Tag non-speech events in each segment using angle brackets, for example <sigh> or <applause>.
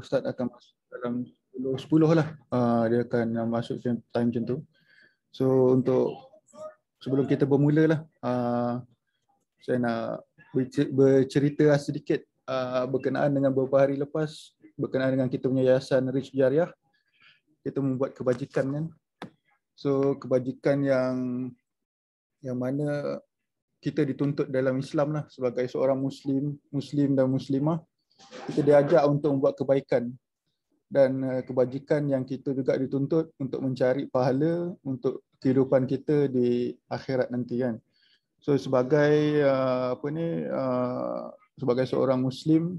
Ustaz akan masuk dalam 10, 10 lah. Uh, dia akan masuk time macam tu. So untuk sebelum kita bermula lah, uh, saya nak bercerita lah sedikit uh, berkenaan dengan beberapa hari lepas, berkenaan dengan kita punya yayasan Rich Jariah. Kita membuat kebajikan kan. So kebajikan yang yang mana kita dituntut dalam Islam lah sebagai seorang Muslim, Muslim dan Muslimah kita diajak untuk membuat kebaikan dan eh, kebajikan yang kita juga dituntut untuk mencari pahala untuk kehidupan kita di akhirat nanti kan. So sebagai eh, apa ni eh, sebagai seorang muslim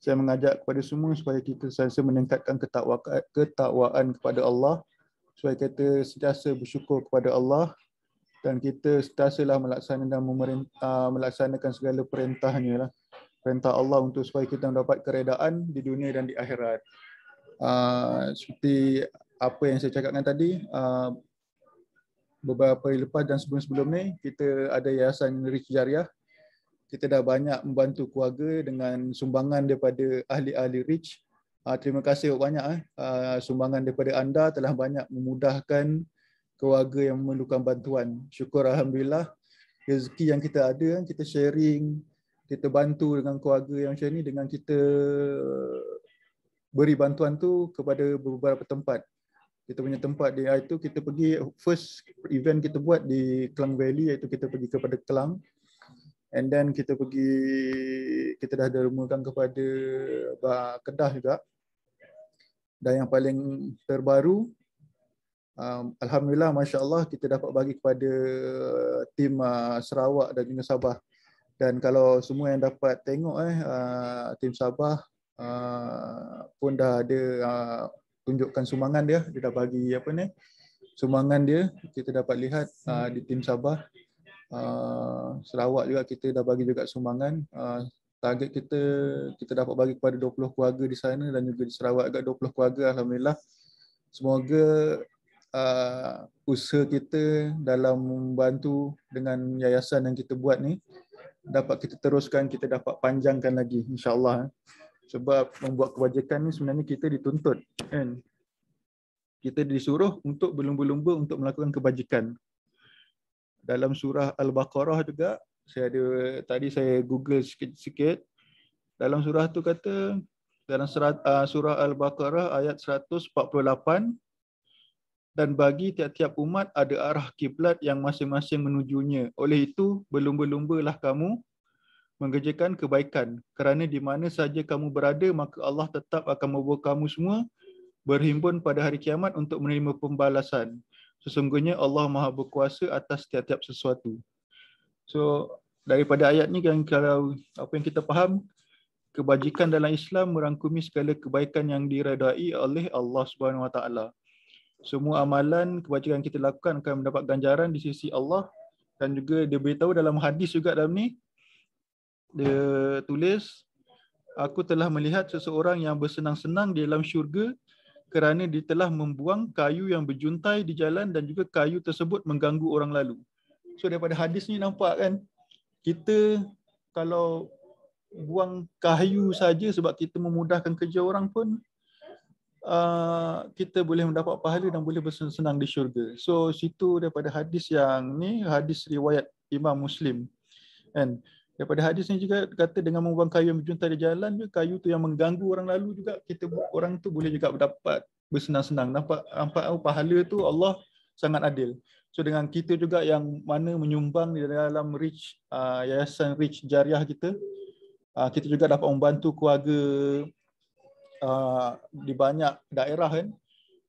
saya mengajak kepada semua supaya kita sentiasa meningkatkan ketakwaan kepada Allah supaya kita sentiasa bersyukur kepada Allah dan kita sentiasalah melaksanakan dan melaksanakan segala perintahnya lah perintah Allah untuk supaya kita mendapat keredaan di dunia dan di akhirat. Uh, seperti apa yang saya cakapkan tadi, uh, beberapa hari lepas dan sebelum-sebelum ni, kita ada yayasan Rich Jariah. Kita dah banyak membantu keluarga dengan sumbangan daripada ahli-ahli Rich. Uh, terima kasih banyak. Eh. Uh, sumbangan daripada anda telah banyak memudahkan keluarga yang memerlukan bantuan. Syukur Alhamdulillah. Rezeki yang kita ada, kita sharing, kita bantu dengan keluarga yang macam ni dengan kita beri bantuan tu kepada beberapa tempat. Kita punya tempat di itu kita pergi first event kita buat di Kelang Valley iaitu kita pergi kepada Kelang, and then kita pergi kita dah derumakan kepada Kedah juga. Dan yang paling terbaru um, alhamdulillah masya-Allah kita dapat bagi kepada uh, tim uh, Sarawak dan juga Sabah dan kalau semua yang dapat tengok eh uh, tim Sabah uh, pun dah ada uh, tunjukkan sumangan dia dia dah bagi apa ni sumangan dia kita dapat lihat uh, di tim Sabah uh, Sarawak juga kita dah bagi juga sumbangan uh, target kita kita dapat bagi kepada 20 keluarga di sana dan juga di Sarawak juga 20 keluarga alhamdulillah semoga uh, usaha kita dalam membantu dengan yayasan yang kita buat ni dapat kita teruskan, kita dapat panjangkan lagi insyaAllah. Sebab membuat kebajikan ni sebenarnya kita dituntut. Kan? Kita disuruh untuk berlumba-lumba untuk melakukan kebajikan. Dalam surah Al-Baqarah juga, saya ada, tadi saya google sikit-sikit. Dalam surah tu kata, dalam surah, surah Al-Baqarah ayat 148, dan bagi tiap-tiap umat ada arah kiblat yang masing-masing menujunya. Oleh itu, berlumba-lumbalah kamu mengerjakan kebaikan. Kerana di mana saja kamu berada, maka Allah tetap akan membawa kamu semua berhimpun pada hari kiamat untuk menerima pembalasan. Sesungguhnya Allah Maha Berkuasa atas tiap-tiap sesuatu. So, daripada ayat ni kan kalau apa yang kita faham, kebajikan dalam Islam merangkumi segala kebaikan yang diredai oleh Allah Subhanahu Wa Taala semua amalan kebajikan kita lakukan akan mendapat ganjaran di sisi Allah dan juga dia beritahu dalam hadis juga dalam ni dia tulis aku telah melihat seseorang yang bersenang-senang di dalam syurga kerana dia telah membuang kayu yang berjuntai di jalan dan juga kayu tersebut mengganggu orang lalu. So daripada hadis ni nampak kan kita kalau buang kayu saja sebab kita memudahkan kerja orang pun uh, kita boleh mendapat pahala dan boleh bersenang-senang di syurga. So situ daripada hadis yang ni hadis riwayat Imam Muslim. Kan? Daripada hadis ni juga kata dengan membuang kayu yang berjuntai di jalan juga kayu tu yang mengganggu orang lalu juga kita orang tu boleh juga dapat bersenang-senang. Nampak nampak oh, pahala tu Allah sangat adil. So dengan kita juga yang mana menyumbang di dalam rich uh, yayasan rich jariah kita uh, kita juga dapat membantu keluarga Uh, di banyak daerah kan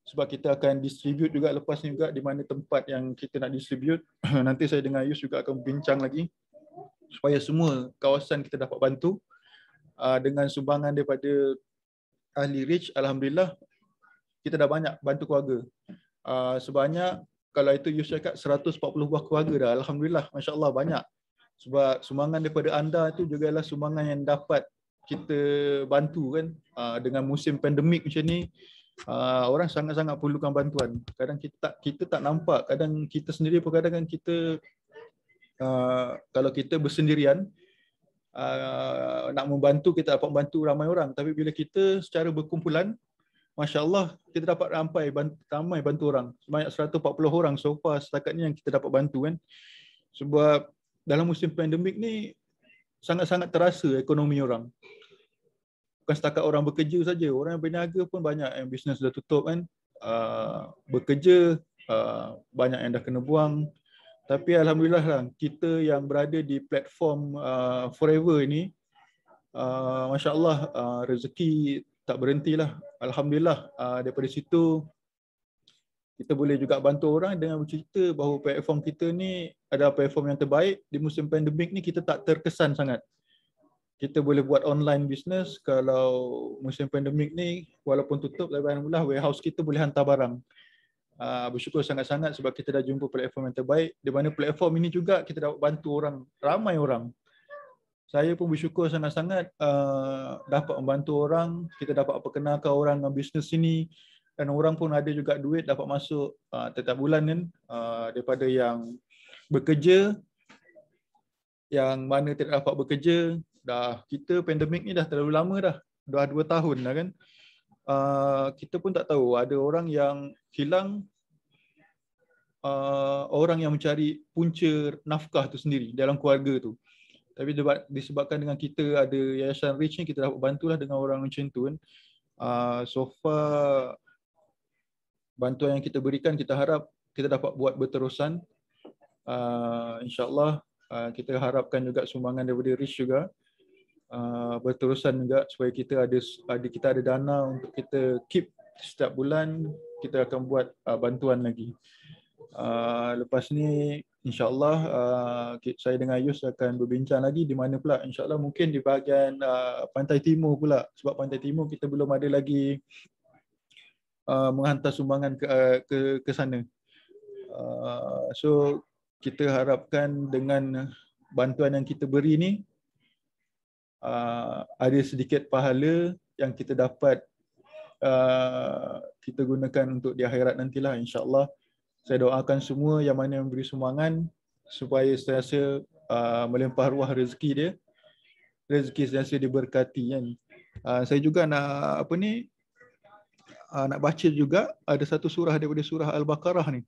sebab kita akan distribute juga lepas ni juga di mana tempat yang kita nak distribute <clears throat> nanti saya dengan Yus juga akan bincang lagi supaya semua kawasan kita dapat bantu uh, dengan sumbangan daripada ahli rich alhamdulillah kita dah banyak bantu keluarga uh, sebanyak kalau itu Yus cakap 140 buah keluarga dah alhamdulillah masya-Allah banyak sebab sumbangan daripada anda itu juga adalah sumbangan yang dapat kita bantu kan uh, dengan musim pandemik macam ni uh, orang sangat-sangat perlukan bantuan kadang kita tak kita tak nampak kadang kita sendiri pun kadang kan kita uh, kalau kita bersendirian uh, nak membantu kita dapat membantu ramai orang tapi bila kita secara berkumpulan masya-Allah kita dapat rampai, bantu, ramai bantu orang sebanyak 140 orang so far setakat ni yang kita dapat bantu kan sebab dalam musim pandemik ni sangat-sangat terasa ekonomi orang. Bukan setakat orang bekerja saja, orang yang berniaga pun banyak yang bisnes dah tutup kan. Uh, bekerja, uh, banyak yang dah kena buang. Tapi Alhamdulillah lah, kita yang berada di platform uh, Forever ini, uh, Masya Allah uh, rezeki tak berhenti lah. Alhamdulillah uh, daripada situ, kita boleh juga bantu orang dengan bercerita bahawa platform kita ni ada platform yang terbaik di musim pandemik ni kita tak terkesan sangat. Kita boleh buat online business kalau musim pandemik ni walaupun tutup tapi mula warehouse kita boleh hantar barang. Uh, bersyukur sangat-sangat sebab kita dah jumpa platform yang terbaik di mana platform ini juga kita dapat bantu orang ramai orang. Saya pun bersyukur sangat-sangat uh, dapat membantu orang, kita dapat perkenalkan orang dengan bisnes ini dan orang pun ada juga duit dapat masuk uh, tetap bulan kan uh, daripada yang bekerja yang mana tidak dapat bekerja dah kita pandemik ni dah terlalu lama dah dah 2 tahun dah kan uh, kita pun tak tahu ada orang yang hilang uh, orang yang mencari punca nafkah tu sendiri dalam keluarga tu tapi disebabkan dengan kita ada yayasan rich ni kita dapat bantulah dengan orang macam tu kan uh, so far bantuan yang kita berikan kita harap kita dapat buat berterusan uh, insyaallah uh, kita harapkan juga sumbangan daripada Rich juga uh, berterusan juga supaya kita ada ada kita ada dana untuk kita keep setiap bulan kita akan buat uh, bantuan lagi. Uh, lepas ni insyaallah uh, saya dengan Yus akan berbincang lagi di mana pula insyaallah mungkin di bahagian uh, pantai timur pula sebab pantai timur kita belum ada lagi uh, menghantar sumbangan ke uh, ke, ke sana. Uh, so kita harapkan dengan bantuan yang kita beri ni uh, ada sedikit pahala yang kita dapat uh, kita gunakan untuk di akhirat nantilah insyaallah saya doakan semua yang mana memberi sumbangan supaya sentiasa uh, ah, melempah ruah rezeki dia rezeki sentiasa diberkati kan uh, saya juga nak apa ni uh, nak baca juga ada satu surah daripada surah al-baqarah ni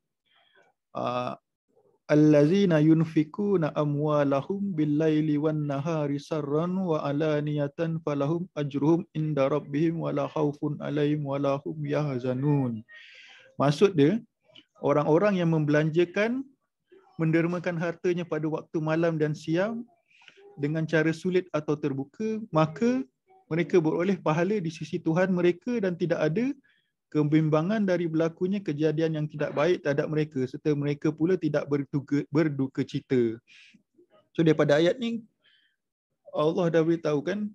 allazina yunfikuna amwalahum billaili wan nahari sarran wa alaniatan falahum ajruhum inda rabbihim wala khaufun alaihim wala hum yahzanun maksud dia orang-orang yang membelanjakan mendermakan hartanya pada waktu malam dan siang dengan cara sulit atau terbuka maka mereka beroleh pahala di sisi Tuhan mereka dan tidak ada kebimbangan dari berlakunya kejadian yang tidak baik terhadap mereka serta mereka pula tidak berduka, berduka cita. So daripada ayat ni Allah dah beritahu kan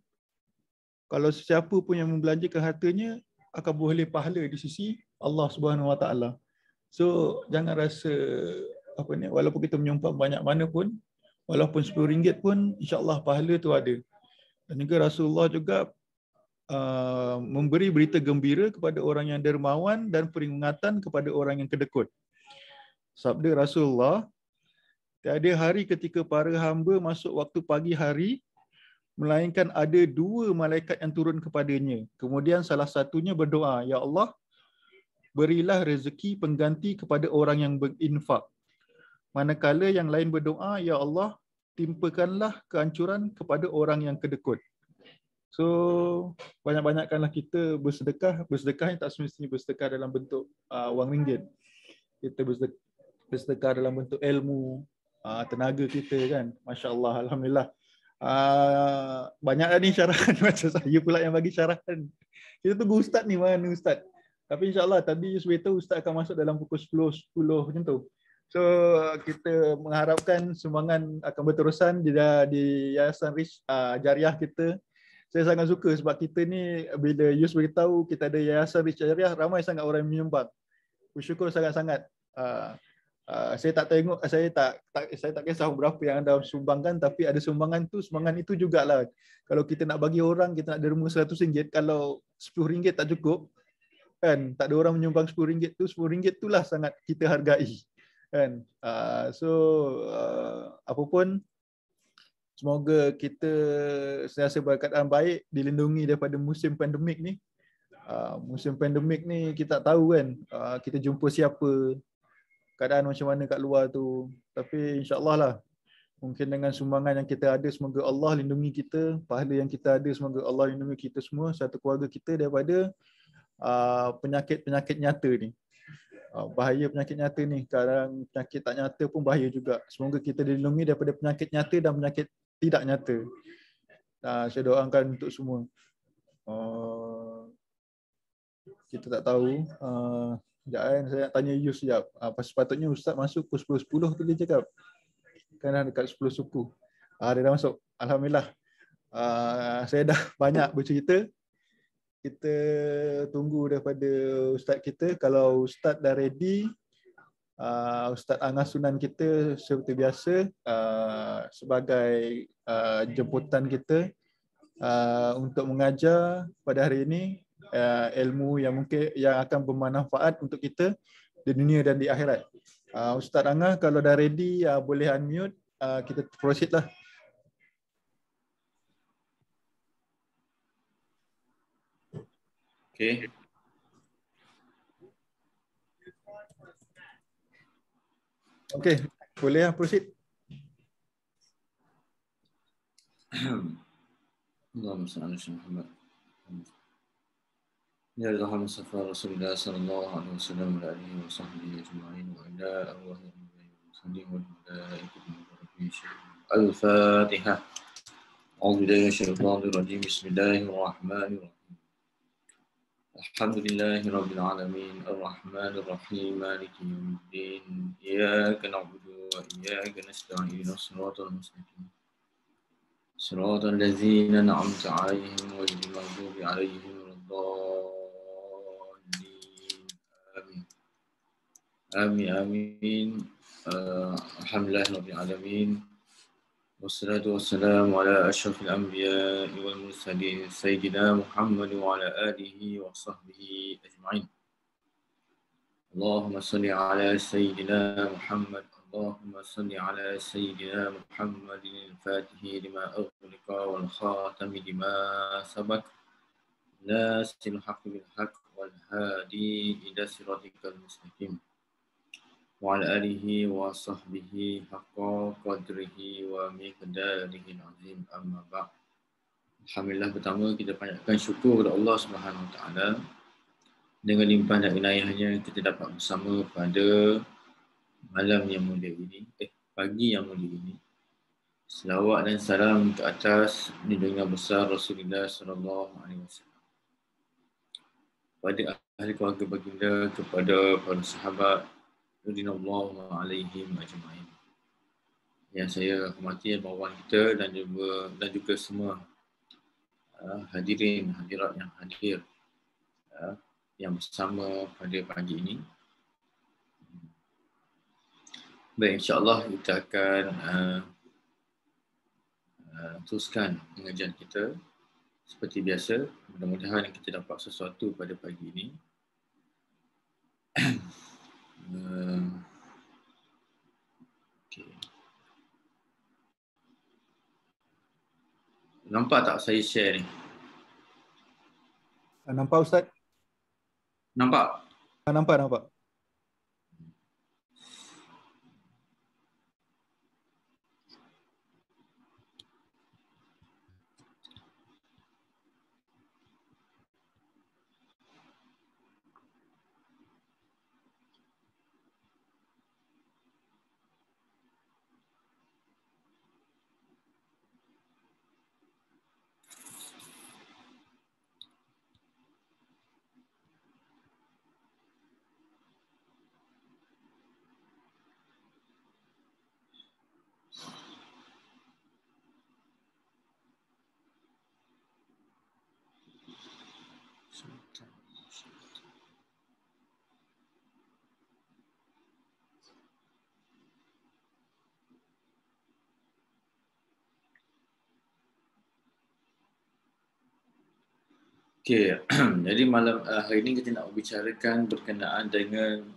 kalau sesiapa pun yang membelanjakan hartanya akan boleh pahala di sisi Allah Subhanahu Wa Taala. So jangan rasa apa ni walaupun kita menyumbang banyak mana pun walaupun RM10 pun insya-Allah pahala tu ada. Dan juga Rasulullah juga Uh, memberi berita gembira kepada orang yang dermawan dan peringatan kepada orang yang kedekut. Sabda Rasulullah, tiada hari ketika para hamba masuk waktu pagi hari, melainkan ada dua malaikat yang turun kepadanya. Kemudian salah satunya berdoa, Ya Allah, berilah rezeki pengganti kepada orang yang berinfak. Manakala yang lain berdoa, Ya Allah, timpakanlah kehancuran kepada orang yang kedekut. So banyak-banyakkanlah kita bersedekah. Bersedekah ni tak semestinya bersedekah dalam bentuk uh, wang ringgit. Kita bersedekah, dalam bentuk ilmu, uh, tenaga kita kan. Masya Allah, Alhamdulillah. Uh, banyaklah ni syarahan <laughs> macam saya pula yang bagi syarahan. Kita tunggu ustaz ni, mana ustaz? Tapi insya Allah tadi itu Ustaz akan masuk dalam pukul 10.10 10 macam tu. So kita mengharapkan sumbangan akan berterusan di, di Yayasan Rich, uh, Jariah kita saya sangat suka sebab kita ni bila Yus beritahu kita ada yayasan bicara ramai sangat orang menyumbang. Bersyukur sangat-sangat. Uh, uh, saya tak tengok saya tak, tak saya tak kisah berapa yang anda sumbangkan tapi ada sumbangan tu sumbangan itu jugalah. Kalau kita nak bagi orang kita nak derma RM100 kalau RM10 tak cukup kan tak ada orang menyumbang RM10 tu RM10 itulah sangat kita hargai. Kan? Uh, so uh, apapun pun Semoga kita sentiasa berkeadaan baik, dilindungi daripada musim pandemik ni. Ah, musim pandemik ni kita tak tahu kan ah, kita jumpa siapa. Keadaan macam mana kat luar tu. Tapi insyaAllah lah. Mungkin dengan sumbangan yang kita ada, semoga Allah lindungi kita. Pahala yang kita ada, semoga Allah lindungi kita semua. Satu keluarga kita daripada ah, penyakit-penyakit nyata ni. Bahaya penyakit nyata ni. Sekarang penyakit tak nyata pun bahaya juga. Semoga kita dilindungi daripada penyakit nyata dan penyakit tidak nyata. Uh, saya doakan untuk semua. Uh, kita tak tahu. Uh, sekejap kan, saya nak tanya you sekejap. Uh, pas sepatutnya Ustaz masuk pukul 10.10 tu dia cakap. Kan dah dekat 10 suku. Uh, dia dah masuk. Alhamdulillah. Uh, saya dah <laughs> banyak bercerita. Kita tunggu daripada Ustaz kita. Kalau Ustaz dah ready, uh, Ustaz Angah Sunan kita seperti biasa uh, sebagai uh, jemputan kita uh, untuk mengajar pada hari ini uh, ilmu yang mungkin yang akan bermanfaat untuk kita di dunia dan di akhirat. Uh, Ustaz Angah kalau dah ready uh, boleh unmute uh, kita proceed lah. Okay. Okey, boleh lah proceed. Allahumma salli ala Muhammad. Ya Allahumma safa Rasulullah sallallahu alaihi wasallam wa alihi wa sahbihi ajma'in wa ila arwahi al-muslimin wal malaikati wa rabbihi al-fatiha. A'udzu billahi minasy syaithanir rajim. Bismillahirrahmanirrahim. الحمد لله رب العالمين الرحمن الرحيم مالك يوم الدين إياك نعبد وإياك نستعين صراط المستقيم صراط الذين أنعمت عليهم غير المغضوب عليهم ولا الضالين آمين آمين آمين آه الحمد لله رب العالمين والصلاة والسلام على أشرف الأنبياء والمرسلين سيدنا محمد وعلى آله وصحبه أجمعين اللهم صل على سيدنا محمد اللهم صل على سيدنا محمد الفاتح لما أغلق والخاتم لما سبق ناس الحق بالحق والهادي إلى صراطك المستقيم وعلى آله وصحبه حق قدره ومقداره العظيم أما بعد Alhamdulillah pertama kita panjatkan syukur kepada Allah Subhanahu taala dengan limpah dan inayahnya kita dapat bersama pada malam yang mulia ini eh pagi yang mulia ini selawat dan salam ke atas junjungan besar Rasulullah sallallahu alaihi wasallam pada ahli keluarga baginda kepada para sahabat radhiyallahu alaihi ajmain yang saya hormati bawahan kita dan juga dan juga semua uh, hadirin hadirat yang hadir uh, yang bersama pada pagi ini Baik, insyaAllah kita akan uh, uh, teruskan pengajian kita seperti biasa. Mudah-mudahan kita dapat sesuatu pada pagi ini. <clears throat> okay. Nampak tak saya share ni? Nampak Ustaz? Nampak? Nampak, nampak. Okay, <clears throat> jadi malam eh, hari ini kita nak bicarakan berkenaan dengan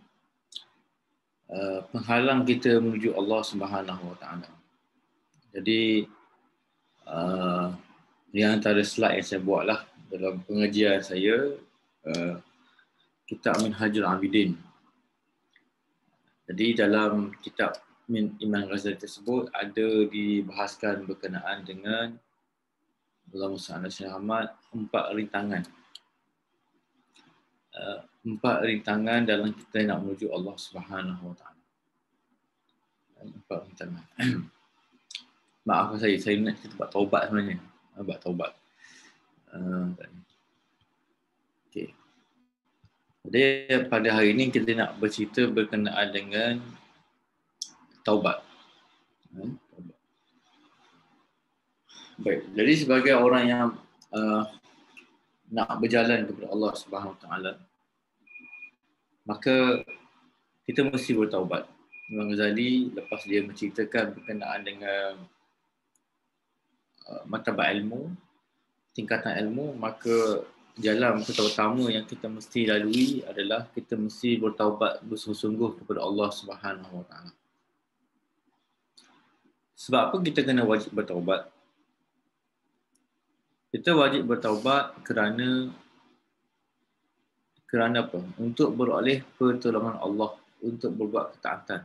uh, penghalang kita menuju Allah Subhanahu Wataala. Jadi uh, eh, yang antara slide yang saya buatlah dalam pengajian saya uh, kitab Min Hajar Abidin. Jadi dalam kitab Min Iman Ghazali tersebut ada dibahaskan berkenaan dengan Allah Musa Ahmad empat rintangan. Eh, empat rintangan dalam kita nak menuju Allah Subhanahu Wa eh, Empat rintangan. <clears throat> Maaf saya, saya nak kita buat taubat sebenarnya. Buat taubat. Eh, okay. Jadi pada hari ini kita nak bercerita berkenaan dengan taubat. Uh. Baik. Jadi sebagai orang yang uh, nak berjalan kepada Allah Subhanahu Wa Taala, maka kita mesti bertaubat. Imam Ghazali lepas dia menceritakan berkenaan dengan uh, matabat ilmu, tingkatan ilmu, maka jalan pertama yang kita mesti lalui adalah kita mesti bertaubat bersungguh-sungguh kepada Allah Subhanahu Wa Taala. Sebab apa kita kena wajib bertaubat? kita wajib bertaubat kerana kerana apa? Untuk beroleh pertolongan Allah untuk berbuat ketaatan.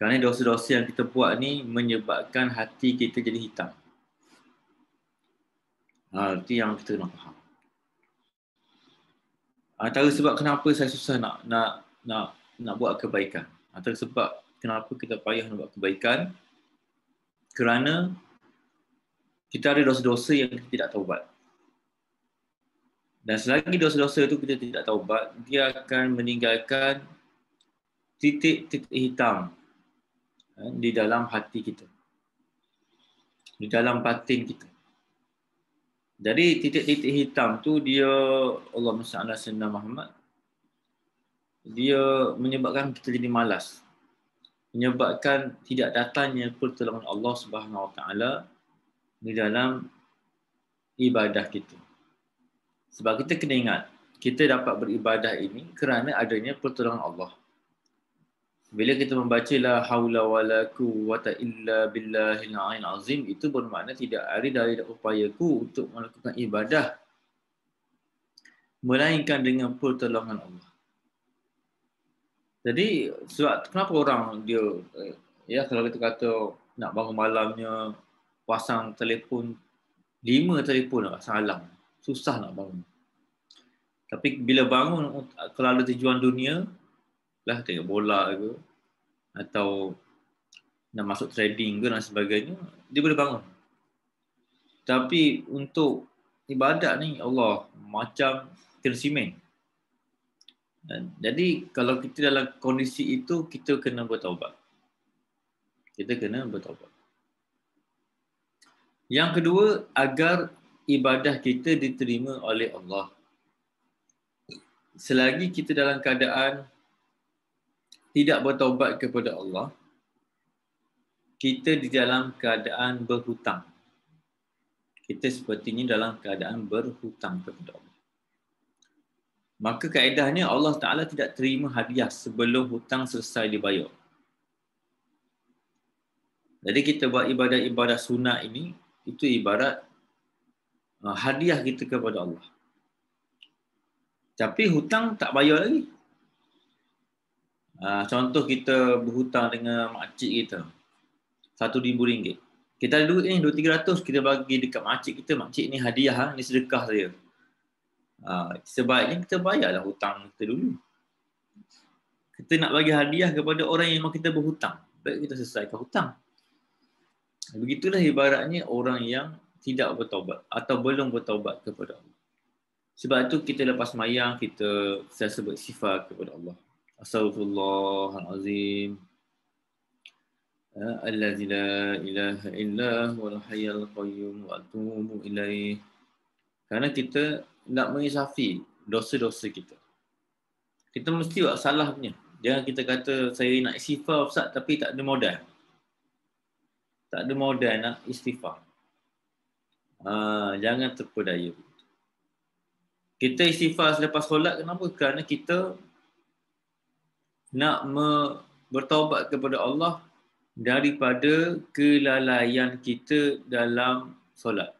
Kerana dosa-dosa yang kita buat ni menyebabkan hati kita jadi hitam. Ha, itu yang kita nak faham. Ha, antara sebab kenapa saya susah nak nak nak nak buat kebaikan. Antara sebab kenapa kita payah nak buat kebaikan kerana kita ada dosa-dosa yang kita tidak taubat. Dan selagi dosa-dosa itu kita tidak taubat, dia akan meninggalkan titik-titik hitam eh, di dalam hati kita. Di dalam batin kita. Jadi titik-titik hitam tu dia Allah Subhanahu Sayyidina Muhammad dia menyebabkan kita jadi malas. Menyebabkan tidak datangnya pertolongan Allah Subhanahu Wa Taala di dalam ibadah kita. Sebab kita kena ingat, kita dapat beribadah ini kerana adanya pertolongan Allah. Bila kita membaca la haula wala quwwata illa billahil alim azim itu bermakna tidak ada dari upayaku untuk melakukan ibadah melainkan dengan pertolongan Allah. Jadi sebab kenapa orang dia eh, ya kalau kita kata nak bangun malamnya pasang telefon lima telefon lah, pasang alam susah nak bangun tapi bila bangun kalau ada tujuan dunia lah tengok bola ke atau nak masuk trading ke dan sebagainya dia boleh bangun tapi untuk ibadat ni Allah macam tersimen jadi kalau kita dalam kondisi itu kita kena bertaubat kita kena bertaubat yang kedua, agar ibadah kita diterima oleh Allah. Selagi kita dalam keadaan tidak bertaubat kepada Allah, kita di dalam keadaan berhutang. Kita sepertinya dalam keadaan berhutang kepada Allah. Maka kaedahnya Allah Ta'ala tidak terima hadiah sebelum hutang selesai dibayar. Jadi kita buat ibadah-ibadah sunnah ini, itu ibarat uh, hadiah kita kepada Allah. Tapi hutang tak bayar lagi. Ah, contoh kita berhutang dengan makcik kita. Satu ribu ringgit. Kita ada duit ni, dua tiga ratus. Kita bagi dekat makcik kita. Makcik ni hadiah, ha, ni sedekah saya. Ah, sebaiknya kita bayarlah hutang kita dulu. Kita nak bagi hadiah kepada orang yang memang kita berhutang. Baik kita selesaikan hutang. Begitulah ibaratnya orang yang tidak bertaubat atau belum bertaubat kepada Allah. Sebab itu kita lepas mayang kita saya sebut sifat kepada Allah. Astagfirullahalazim. Eh, allazi la ilaha illa huwa al-hayyul qayyum wa atubu ilaih. Karena kita nak mengisafi dosa-dosa kita. Kita mesti buat salah punya. Jangan kita kata saya nak sifat Ustaz tapi tak ada modal tak ada modal nak istighfar. Ha, jangan terpedaya. Kita istighfar selepas solat kenapa? Kerana kita nak me- kepada Allah daripada kelalaian kita dalam solat.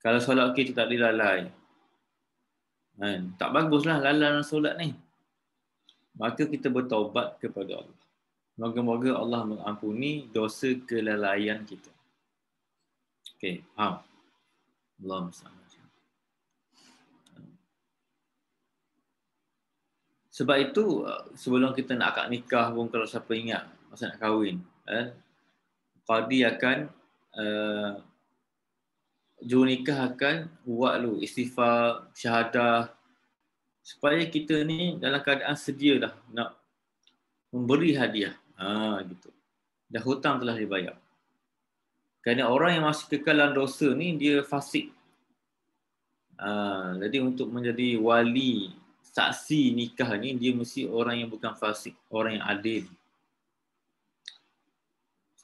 Kalau solat kita tak dilalai. Kan? Tak baguslah lalai dalam solat ni. Maka kita bertaubat kepada Allah. Moga-moga Allah mengampuni dosa kelalaian kita. Okay, faham? Allah misalnya. Sebab itu, uh, sebelum kita nak akad nikah pun kalau siapa ingat masa nak kahwin, eh, Qadi akan uh, juru nikah akan buat lu istighfar, syahadah supaya kita ni dalam keadaan sedia dah nak memberi hadiah Ha, gitu. Dah hutang telah dibayar. Kerana orang yang masih kekalan dosa ni, dia fasik. Ha, jadi untuk menjadi wali saksi nikah ni, dia mesti orang yang bukan fasik, orang yang adil.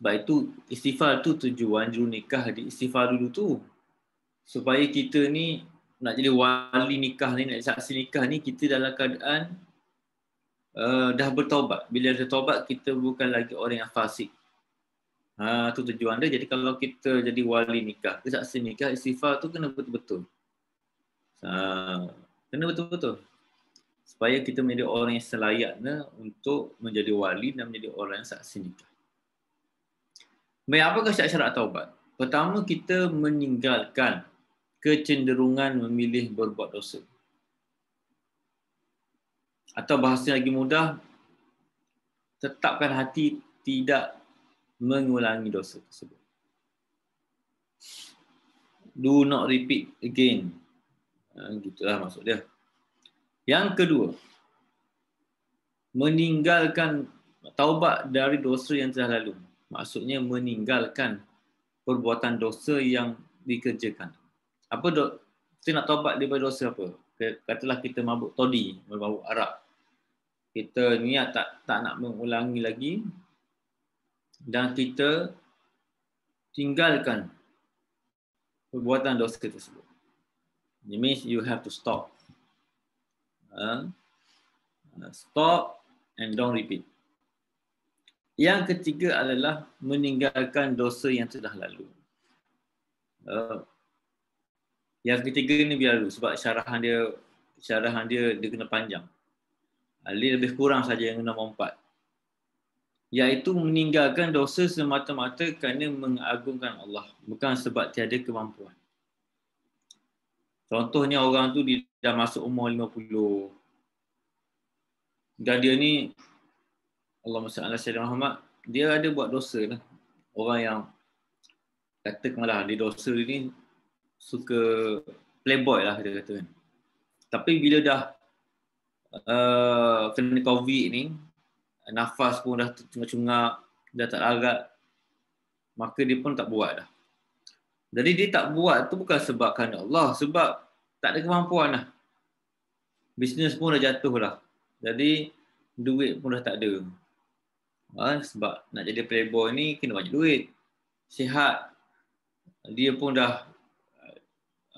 Sebab itu istighfar tu tujuan juru nikah di istighfar dulu tu. Supaya kita ni nak jadi wali nikah ni, nak saksi nikah ni, kita dalam keadaan uh, dah bertaubat. Bila dah bertaubat, kita bukan lagi orang yang fasik. Ha, tu tujuan dia. Jadi kalau kita jadi wali nikah, kesaksi nikah, istighfar tu kena betul-betul. Ha, kena betul-betul. Supaya kita menjadi orang yang selayaknya untuk menjadi wali dan menjadi orang yang saksi nikah. Baik, apakah syarat-syarat taubat? Pertama, kita meninggalkan kecenderungan memilih berbuat dosa atau bahasa yang lagi mudah tetapkan hati tidak mengulangi dosa tersebut do not repeat again ha, gitulah maksud dia yang kedua meninggalkan taubat dari dosa yang telah lalu maksudnya meninggalkan perbuatan dosa yang dikerjakan apa do- kita nak taubat daripada dosa apa katalah kita mabuk todi mabuk arak kita niat tak tak nak mengulangi lagi dan kita tinggalkan perbuatan dosa tersebut. It means you have to stop. Ha? Ha, stop and don't repeat. Yang ketiga adalah meninggalkan dosa yang sudah lalu. Ha? Yang ketiga ni biar dulu sebab syarahan dia syarahan dia dia kena panjang. Ali lebih kurang saja yang nombor empat. Iaitu meninggalkan dosa semata-mata kerana mengagungkan Allah. Bukan sebab tiada kemampuan. Contohnya orang tu dia dah masuk umur 50. Dan dia ni, Allah SWT, Allah S.W.T. dia ada buat dosa lah. Orang yang kata malah dia dosa ni suka playboy lah dia kata kan. Tapi bila dah uh, kena COVID ni, nafas pun dah tercungap-cungap, dah tak larat, maka dia pun tak buat dah. Jadi dia tak buat tu bukan sebab kerana Allah, sebab tak ada kemampuan lah. Bisnes pun dah jatuh lah. Jadi duit pun dah tak ada. Ha, sebab nak jadi playboy ni kena banyak duit. Sihat. Dia pun dah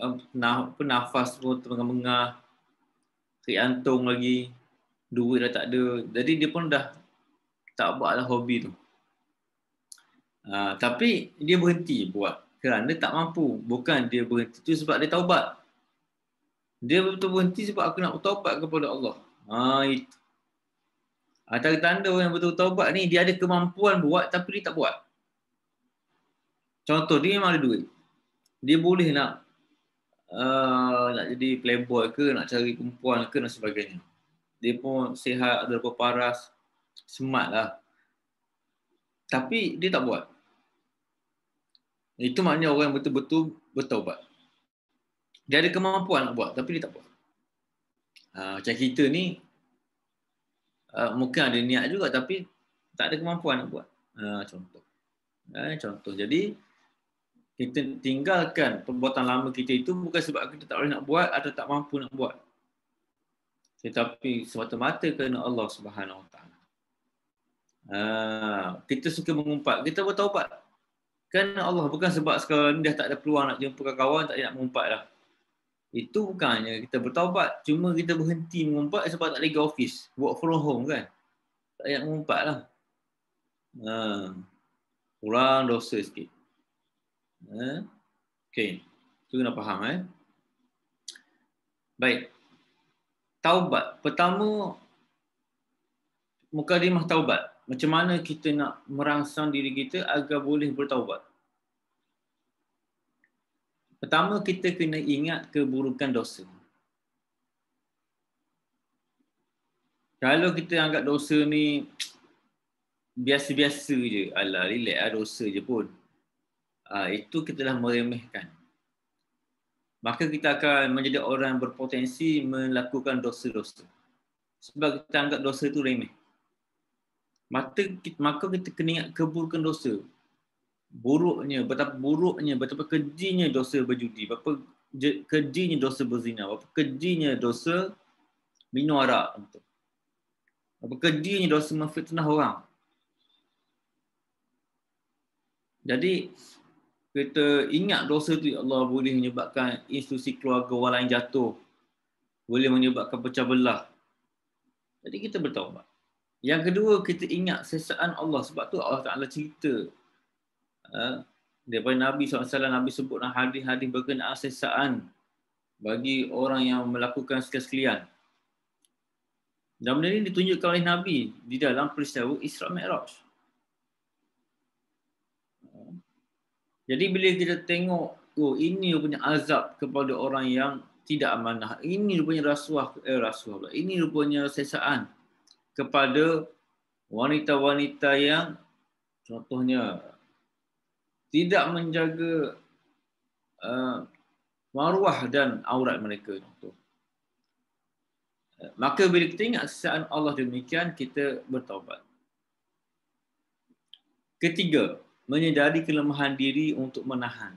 uh, nafas pun tengah-tengah Triantung lagi Duit dah tak ada Jadi dia pun dah Tak buat lah hobi tu uh, Tapi dia berhenti buat Kerana tak mampu Bukan dia berhenti tu sebab dia taubat Dia betul berhenti sebab aku nak taubat kepada Allah uh, ha, itu. Antara tanda orang yang betul taubat ni Dia ada kemampuan buat tapi dia tak buat Contoh dia memang ada duit Dia boleh nak uh, nak jadi playboy ke, nak cari perempuan ke dan sebagainya. Dia pun sihat, ada berapa paras, smart lah. Tapi dia tak buat. Itu maknanya orang betul-betul bertaubat. Dia ada kemampuan nak buat tapi dia tak buat. Uh, macam kita ni, uh, mungkin ada niat juga tapi tak ada kemampuan nak buat. Uh, contoh. Uh, contoh. Jadi, kita tinggalkan perbuatan lama kita itu bukan sebab kita tak boleh nak buat atau tak mampu nak buat. Tetapi semata-mata kerana Allah Subhanahu Wa Taala. Ha, kita suka mengumpat, kita bertaubat. Kan Allah bukan sebab sekarang dah tak ada peluang nak jumpa kawan, tak ada nak mengumpat lah. Itu bukannya kita bertaubat, cuma kita berhenti mengumpat sebab tak lagi office, work from home kan. Tak ada nak mengumpat lah. Ha, kurang dosa sikit. Eh? Okay. Itu kena faham. Eh? Baik. Taubat. Pertama, mukadimah taubat. Macam mana kita nak merangsang diri kita agar boleh bertaubat. Pertama, kita kena ingat keburukan dosa. Kalau kita anggap dosa ni biasa-biasa je, ala relax lah, dosa je pun. Ah, itu kita telah meremehkan. Maka kita akan menjadi orang berpotensi melakukan dosa-dosa. Sebab kita anggap dosa itu remeh. Maka kita, maka kita kena ingat keburukan dosa. Buruknya, betapa buruknya, betapa kejinya dosa berjudi. Betapa kejinya dosa berzina. Betapa kejinya dosa minum arak. Betapa kejinya dosa memfitnah orang. Jadi kita ingat dosa tu ya Allah boleh menyebabkan institusi keluarga orang lain jatuh boleh menyebabkan pecah belah jadi kita bertaubat yang kedua kita ingat sesaan Allah sebab tu Allah Taala cerita ha, daripada Nabi SAW Nabi sebut dalam hadis-hadis berkenaan sesaan bagi orang yang melakukan sekalian dan benda ini ditunjukkan oleh Nabi di dalam peristiwa Isra Mi'raj. Jadi bila kita tengok oh ini rupanya azab kepada orang yang tidak amanah. Ini rupanya rasuah eh rasuah pula. Ini rupanya sesaan kepada wanita-wanita yang contohnya tidak menjaga uh, maruah dan aurat mereka contoh. Maka bila kita ingat sesaan Allah demikian kita bertaubat. Ketiga, menyedari kelemahan diri untuk menahan.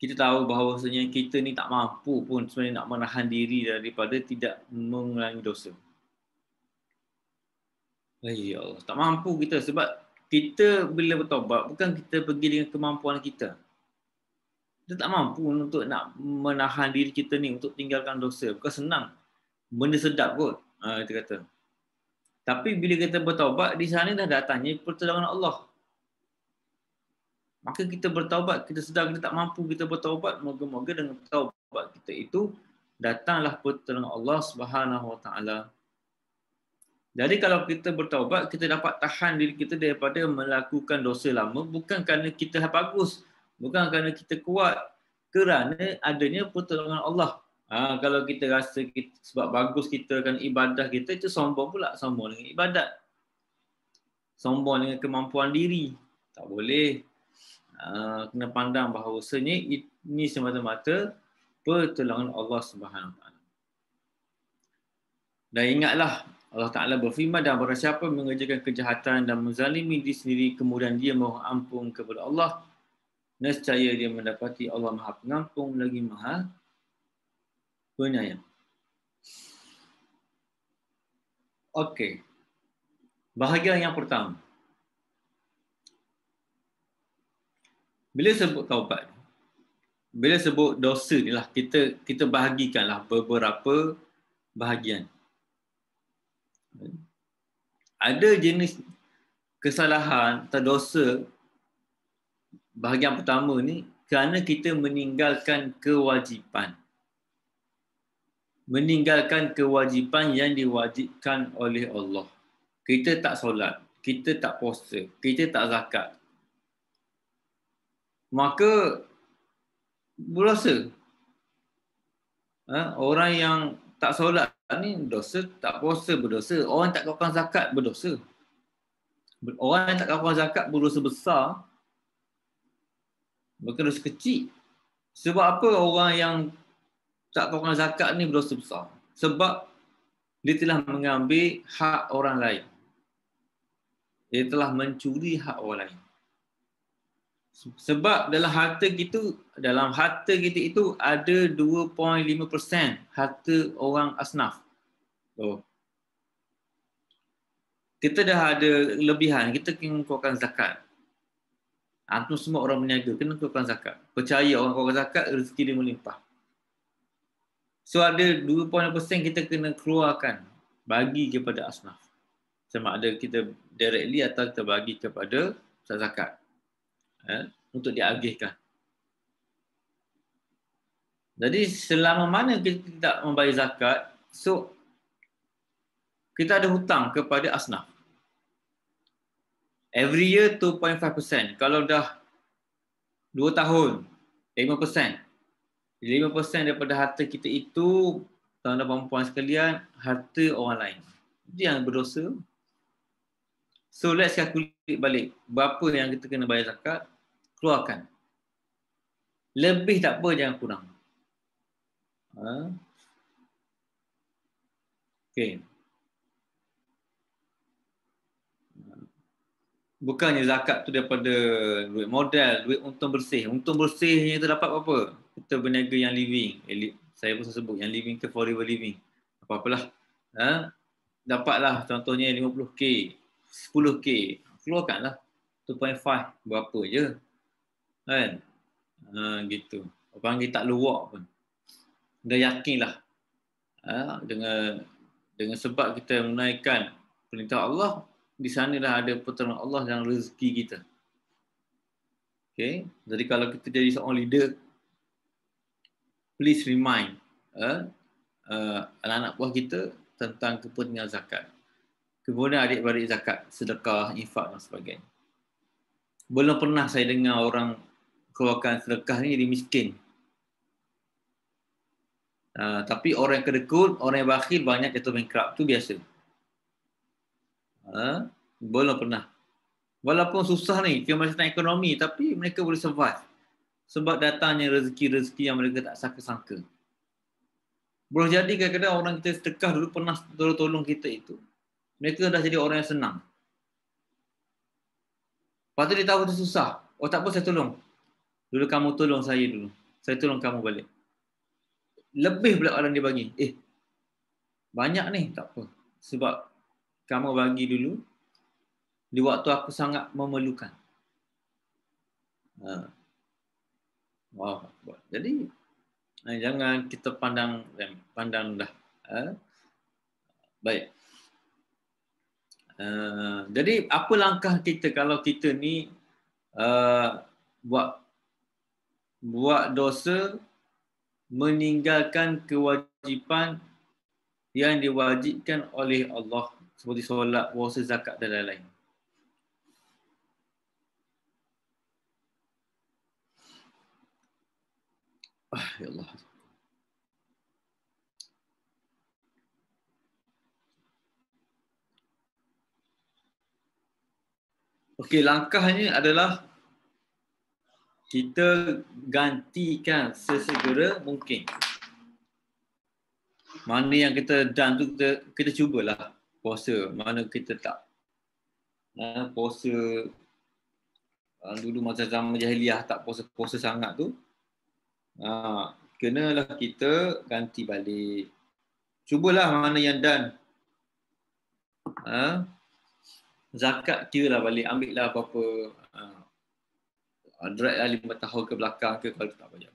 Kita tahu bahawasanya kita ni tak mampu pun sebenarnya nak menahan diri daripada tidak mengulangi dosa. Ya Allah, tak mampu kita sebab kita bila bertobat bukan kita pergi dengan kemampuan kita. Kita tak mampu untuk nak menahan diri kita ni untuk tinggalkan dosa. Bukan senang. Benda sedap kot. Ha, kita kata. Tapi bila kita bertobat, di sana dah datangnya pertolongan Allah maka kita bertaubat kita sedar kita tak mampu kita bertaubat moga-moga dengan taubat kita itu datanglah pertolongan Allah Subhanahu Wa Taala jadi kalau kita bertaubat kita dapat tahan diri kita daripada melakukan dosa lama bukan kerana kita bagus bukan kerana kita kuat kerana adanya pertolongan Allah ha, kalau kita rasa kita, sebab bagus kita kan ibadah kita itu sombong pula sombong dengan ibadat sombong dengan kemampuan diri tak boleh Ah, kena pandang bahawa bahawasanya ini semata-mata pertolongan Allah Subhanahu Taala. Dan ingatlah Allah Taala berfirman dan barang siapa mengerjakan kejahatan dan menzalimi diri sendiri kemudian dia mohon ampun kepada Allah nescaya dia mendapati Allah Maha Pengampun lagi Maha Penyayang. Okey. Bahagian yang pertama. bila sebut taubat bila sebut dosa ni lah kita kita bahagikan lah beberapa bahagian ada jenis kesalahan atau dosa bahagian pertama ni kerana kita meninggalkan kewajipan meninggalkan kewajipan yang diwajibkan oleh Allah kita tak solat kita tak puasa kita tak zakat maka berdosa. Ha? Orang yang tak solat ni dosa, tak puasa berdosa. Orang yang tak keluarkan zakat berdosa. Orang yang tak keluarkan zakat berdosa besar, bukan dosa kecil. Sebab apa orang yang tak keluarkan zakat ni berdosa besar? Sebab dia telah mengambil hak orang lain. Dia telah mencuri hak orang lain. Sebab dalam harta kita, dalam harta kita itu ada 2.5% harta orang asnaf. Oh. Kita dah ada lebihan, kita kena keluarkan zakat. Antum ah, semua orang berniaga, kena keluarkan zakat. Percaya orang keluarkan zakat, rezeki dia melimpah. So ada 2.5% kita kena keluarkan bagi kepada asnaf. Sama ada kita directly atau kita bagi kepada zakat. Ha? untuk diagihkan. Jadi selama mana kita tidak membayar zakat, so kita ada hutang kepada asnaf. Every year 2.5%. Kalau dah 2 tahun, 5%. 5% daripada harta kita itu, tuan dan puan sekalian, harta orang lain. Dia yang berdosa. So let's calculate balik berapa yang kita kena bayar zakat, keluarkan. Lebih tak apa, jangan kurang. Ha? Okay. Bukannya zakat tu daripada duit modal, duit untung bersih. Untung bersih bersihnya tu dapat apa-apa. Kita berniaga yang living. Eh, saya pun sebut yang living ke forever living. Apa-apalah. Ha? Dapatlah contohnya 50k, 10k. Keluarkanlah. 2.5 berapa je kan ha, gitu panggil tak luwak, pun dah lah ha, dengan dengan sebab kita menaikkan perintah Allah di sana dah ada pertolongan Allah yang rezeki kita Okay, jadi kalau kita jadi seorang leader please remind ha, ha, anak-anak buah kita tentang kepentingan zakat kemudian adik adik zakat sedekah infak dan sebagainya belum pernah saya dengar orang keluarkan sedekah ni jadi miskin. Uh, tapi orang yang kedekut, orang yang bakhil banyak jatuh bankrupt tu biasa. Uh, belum pernah. Walaupun susah ni, kemasan ekonomi tapi mereka boleh survive. Sebab datangnya rezeki-rezeki yang mereka tak sangka-sangka. Boleh jadi kadang-kadang orang kita sedekah dulu pernah tolong-tolong kita itu. Mereka dah jadi orang yang senang. Lepas tu dia tahu itu susah. Oh tak apa saya tolong dulu kamu tolong saya dulu. Saya tolong kamu balik. Lebih pula orang dia bagi. Eh, banyak ni. Tak apa. Sebab kamu bagi dulu. Di waktu aku sangat memerlukan. Ha. Wow. Jadi, ha, jangan kita pandang eh, pandang dah. Ha. Baik. Uh, jadi apa langkah kita kalau kita ni uh, buat buat dosa meninggalkan kewajipan yang diwajibkan oleh Allah seperti solat, puasa, zakat dan lain-lain. Ah, ya Allah. Okey, langkahnya adalah kita gantikan sesegera mungkin. Mana yang kita done tu kita, kita cubalah puasa. Mana kita tak. Ha, puasa ha, dulu macam zaman jahiliah tak puasa-puasa sangat tu. Ha, kenalah kita ganti balik. Cubalah mana yang done. Ha, zakat kira lah balik. Ambil lah apa-apa. Ah, drag lah lima tahun ke belakang ke kalau tak banyak.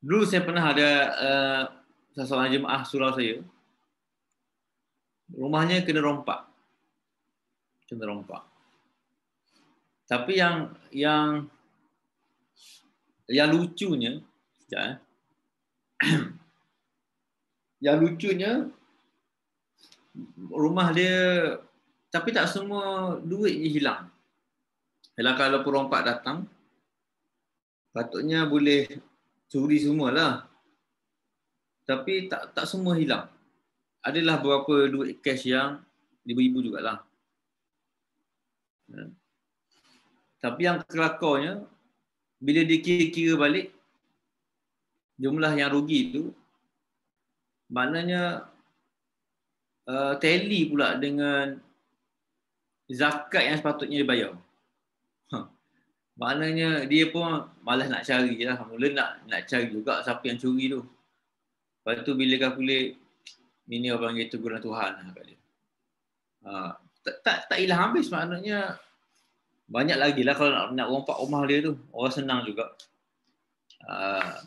Dulu saya pernah ada uh, eh, seorang jemaah surau saya. Rumahnya kena rompak. Kena rompak. Tapi yang yang yang lucunya, sekejap eh. <clears throat> yang lucunya rumah dia tapi tak semua duit ni hilang. Ialah kalau perompak datang, patutnya boleh curi semualah. Tapi tak tak semua hilang. Adalah beberapa duit cash yang RM5,000 jugalah. Ya. Tapi yang kelakarnya, bila dikira-kira balik, jumlah yang rugi itu, maknanya uh, tally pula dengan zakat yang sepatutnya dibayar. Maknanya dia pun malas nak cari lah. Mula nak, nak cari juga siapa yang curi tu. Lepas tu bila calculate, ini orang panggil teguran Tuhan lah kat dia. Ha, tak, tak, tak hilang habis maknanya. Banyak lagi lah kalau nak, nak rompak rumah dia tu. Orang senang juga. Ha,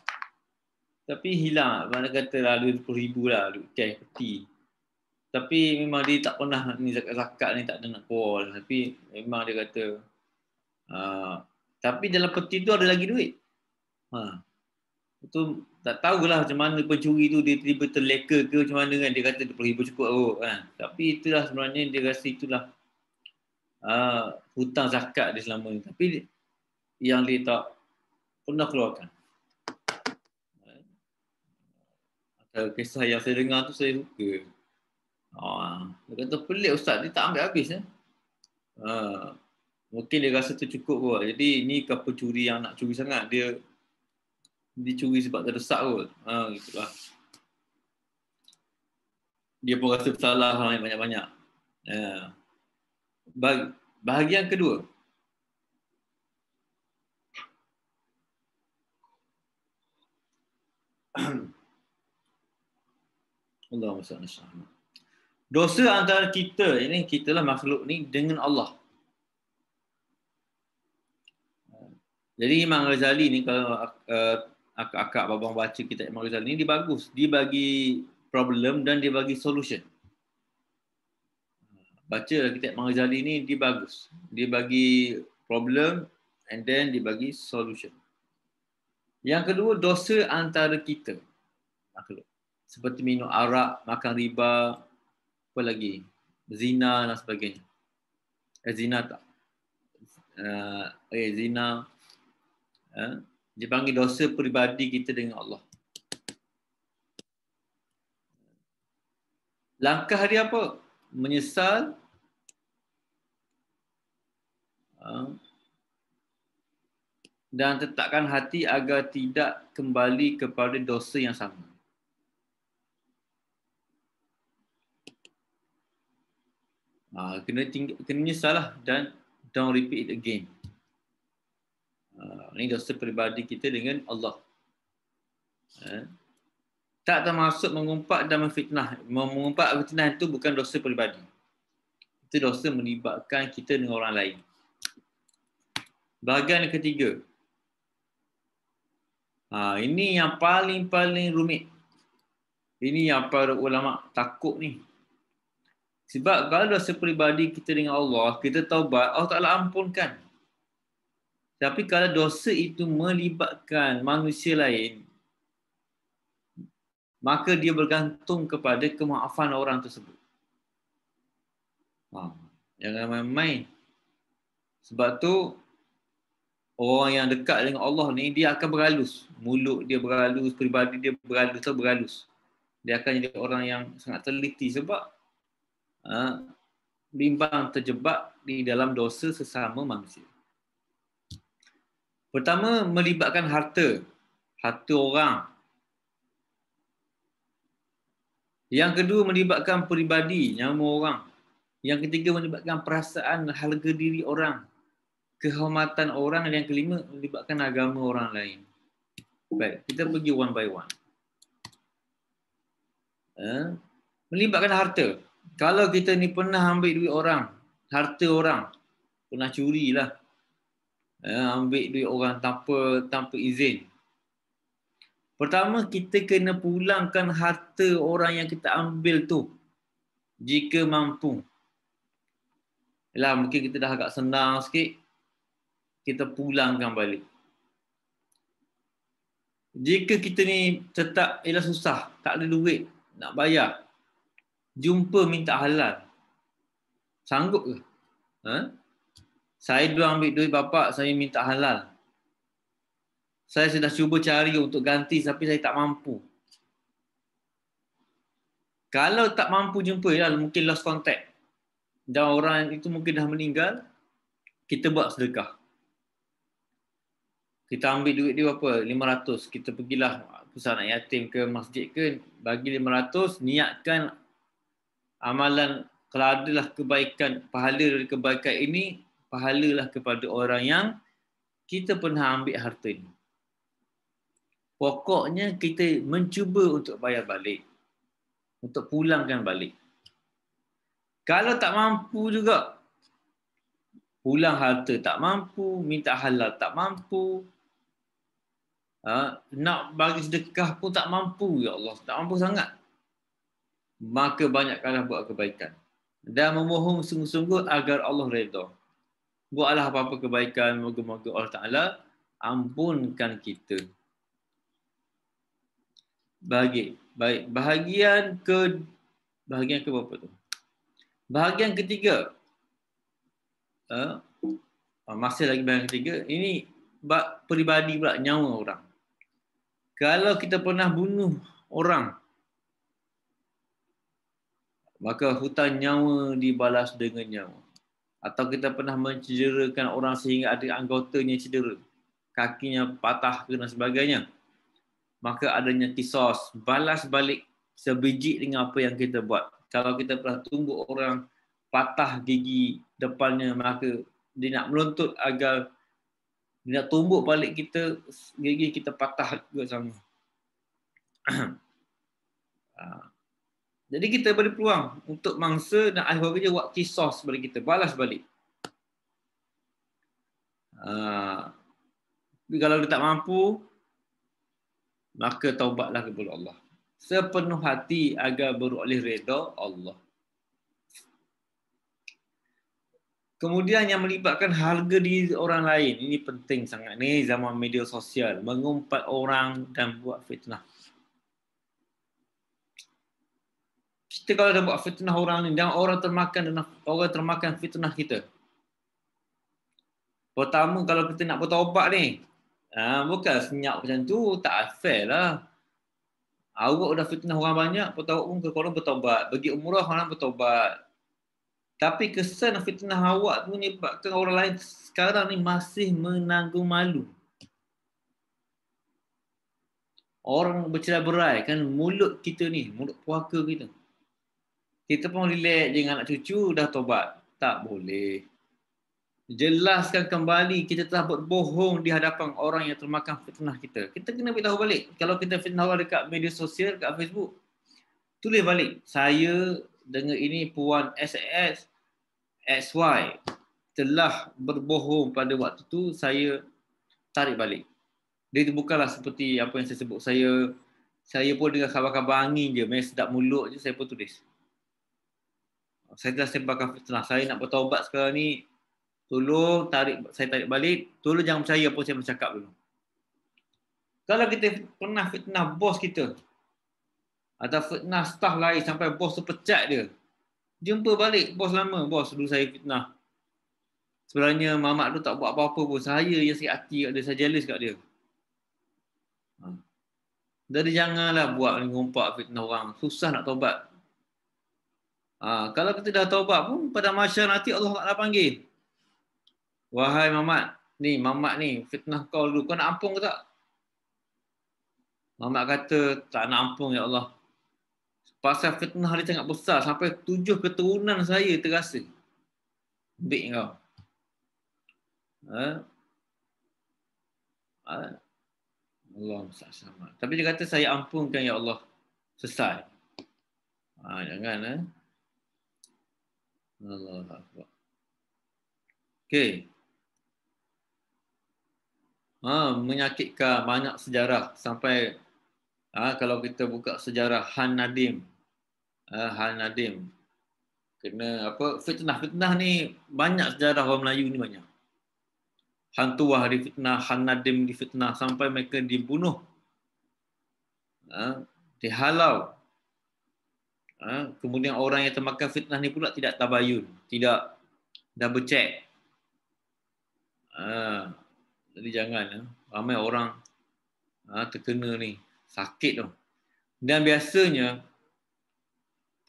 tapi hilang. Mana kata lah RM20,000 lah. Cash peti. Tapi memang dia tak pernah ni zakat-zakat ni tak ada nak call. Tapi memang dia kata, Uh, tapi dalam peti tu ada lagi duit. Ha. Itu tak tahulah macam mana pencuri tu dia tiba terleka ke macam mana kan dia kata 20,000 cukup aku kan. oh, Tapi itulah sebenarnya dia rasa itulah uh, hutang zakat dia selama ni. Tapi yang dia tak pernah keluarkan. Atau kisah yang saya dengar tu saya suka. Ha. Dia kata pelik ustaz dia tak ambil habis. Eh? Ha. Mungkin dia rasa tu cukup kot. Jadi ni kapal curi yang nak curi sangat. Dia dicuri sebab terdesak kot. Ha, gitulah. Dia pun rasa bersalah hal lah, yang banyak-banyak. Ha. Ya. Bah- bahagian kedua. <clears throat> Allah SWT. Dosa antara kita, ini kitalah makhluk ni dengan Allah. Jadi Imam Ghazali ni kalau uh, eh, akak-akak babang baca kitab Imam Ghazali ni dia bagus. Dia bagi problem dan dia bagi solution. Baca lah kitab Imam Ghazali ni dia bagus. Dia bagi problem and then dia bagi solution. Yang kedua dosa antara kita. Makhluk. Seperti minum arak, makan riba, apa lagi? Zina dan sebagainya. Eh, zina tak? Uh, eh, zina, Ha? dia panggil dosa peribadi kita dengan Allah. Langkah dia apa? Menyesal. Ha? Dan tetapkan hati agar tidak kembali kepada dosa yang sama. Ha, kena tinggi, kena menyesal lah dan don't repeat it again. Ini ah, dosa peribadi kita dengan Allah. Ha? Tak termasuk mengumpat dan memfitnah. Mengumpat fitnah itu bukan dosa peribadi. Itu dosa melibatkan kita dengan orang lain. Bahagian ketiga. Ha, ini yang paling-paling rumit. Ini yang para ulama takut ni. Sebab kalau dosa peribadi kita dengan Allah, kita taubat, Allah Ta'ala ampunkan. Tapi kalau dosa itu melibatkan manusia lain, maka dia bergantung kepada kemaafan orang tersebut. Ha, jangan main-main. Sebab tu orang yang dekat dengan Allah ni dia akan beralus. Mulut dia beralus, peribadi dia beralus, tak beralus. Dia akan jadi orang yang sangat teliti sebab ha, bimbang terjebak di dalam dosa sesama manusia. Pertama, melibatkan harta. Harta orang. Yang kedua, melibatkan peribadi, nyama orang. Yang ketiga, melibatkan perasaan harga diri orang. Kehormatan orang. Dan yang kelima, melibatkan agama orang lain. Baik, kita pergi one by one. Eh? Melibatkan harta. Kalau kita ni pernah ambil duit orang, harta orang, pernah curi lah uh, ambil duit orang tanpa tanpa izin. Pertama kita kena pulangkan harta orang yang kita ambil tu jika mampu. Yalah, mungkin kita dah agak senang sikit kita pulangkan balik. Jika kita ni tetap ialah susah, tak ada duit nak bayar. Jumpa minta halal. Sanggup ke? Ha? saya dulu ambil duit bapa. saya minta halal. Saya sudah cuba cari untuk ganti tapi saya tak mampu. Kalau tak mampu jumpa, ya, mungkin lost contact. Dan orang itu mungkin dah meninggal, kita buat sedekah. Kita ambil duit dia berapa? 500. Kita pergilah pusat anak yatim ke masjid ke, bagi 500, niatkan amalan kalau adalah kebaikan, pahala dari kebaikan ini pahalalah kepada orang yang kita pernah ambil harta ini. Pokoknya kita mencuba untuk bayar balik. Untuk pulangkan balik. Kalau tak mampu juga, pulang harta tak mampu, minta halal tak mampu, ha, nak bagi sedekah pun tak mampu, Ya Allah, tak mampu sangat. Maka banyakkanlah buat kebaikan. Dan memohon sungguh-sungguh agar Allah redha buatlah apa-apa kebaikan moga-moga Allah Taala ampunkan kita. Bahagia. Baik, bahagian ke bahagian ke berapa tu? Bahagian ketiga. Uh, masih lagi bahagian ketiga. Ini bak peribadi pula nyawa orang. Kalau kita pernah bunuh orang maka hutang nyawa dibalas dengan nyawa atau kita pernah mencederakan orang sehingga ada anggotanya cedera, kakinya patah dan sebagainya, maka adanya kisos, balas balik sebiji dengan apa yang kita buat. Kalau kita pernah tunggu orang patah gigi depannya, maka dia nak meluntut agar dia nak tumbuk balik kita, gigi kita patah juga sama. <clears throat> Ah. Jadi kita beri peluang untuk mangsa dan ahli keluarga buat kisah bagi kita balas balik. Uh, kalau dia tak mampu maka taubatlah kepada Allah. Sepenuh hati agar beroleh reda Allah. Kemudian yang melibatkan harga di orang lain. Ini penting sangat. Ini zaman media sosial. Mengumpat orang dan buat fitnah. kita kalau dah buat fitnah orang ni, dan orang termakan dan orang termakan fitnah kita. Pertama kalau kita nak bertaubat ni, ha, bukan senyap macam tu, tak fair lah. Awak dah fitnah orang banyak, bertaubat pun kalau orang bertaubat. Bagi umrah orang bertaubat. Tapi kesan fitnah awak tu menyebabkan orang lain sekarang ni masih menanggung malu. Orang bercerai berai kan mulut kita ni, mulut puaka kita kita pun relax je dengan anak cucu dah tobat. Tak boleh. Jelaskan kembali kita telah buat bohong di hadapan orang yang termakan fitnah kita. Kita kena beritahu balik. Kalau kita fitnah orang dekat media sosial, dekat Facebook, tulis balik. Saya dengan ini puan SS XY telah berbohong pada waktu tu saya tarik balik. Dia itu bukanlah seperti apa yang saya sebut saya saya pun dengan khabar-khabar angin je, main sedap mulut je saya pun tulis saya dah sebarkan fitnah. Saya nak bertaubat sekarang ni. Tolong tarik saya tarik balik. Tolong jangan percaya apa saya bercakap dulu. Kalau kita pernah fitnah bos kita atau fitnah staff lain sampai bos tu pecat dia. Jumpa balik bos lama, bos dulu saya fitnah. Sebenarnya mamak tu tak buat apa-apa pun. Saya yang sakit hati kat dia, saya jealous kat dia. Ha. Jadi janganlah buat ni fitnah orang. Susah nak taubat. Ha, kalau kita dah taubat pun pada masa nanti Allah Taala panggil. Wahai Mamat, ni Mamat ni fitnah kau dulu kau nak ampun ke tak? Mamat kata tak nak ampun ya Allah. Pasal fitnah dia sangat besar sampai tujuh keturunan saya terasa. Baik kau. Ha? ha? Allah sama. Tapi dia kata saya ampunkan ya Allah. Selesai. Ha, jangan eh. Allah Akbar. Okey. Ha, menyakitkan banyak sejarah sampai ha, kalau kita buka sejarah Han Nadim. Ha, Han Nadim. Kena apa fitnah fitnah ni banyak sejarah orang Melayu ni banyak. Hantu wahri fitnah, Han Nadim difitnah sampai mereka dibunuh. Ha, dihalau Ha? kemudian orang yang termakan fitnah ni pula tidak tabayun, tidak double check. Ha? jadi jangan ha? ramai orang terkena ni, sakit tu. Dan biasanya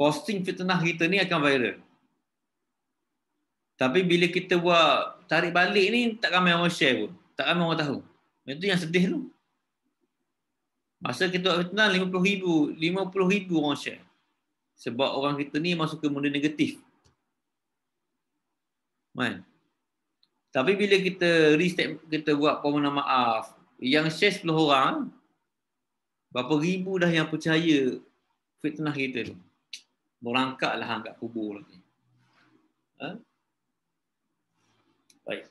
posting fitnah kita ni akan viral. Tapi bila kita buat tarik balik ni tak ramai orang share pun. Tak ramai orang tahu. Itu yang sedih tu. Masa kita buat fitnah 50 ribu, 50 ribu orang share. Sebab orang kita ni masuk ke benda negatif. Man. Tapi bila kita restep kita buat permohonan maaf, yang share 10 orang, berapa ribu dah yang percaya fitnah kita tu. Merangkaklah angkat kubur lagi. Ha? Baik.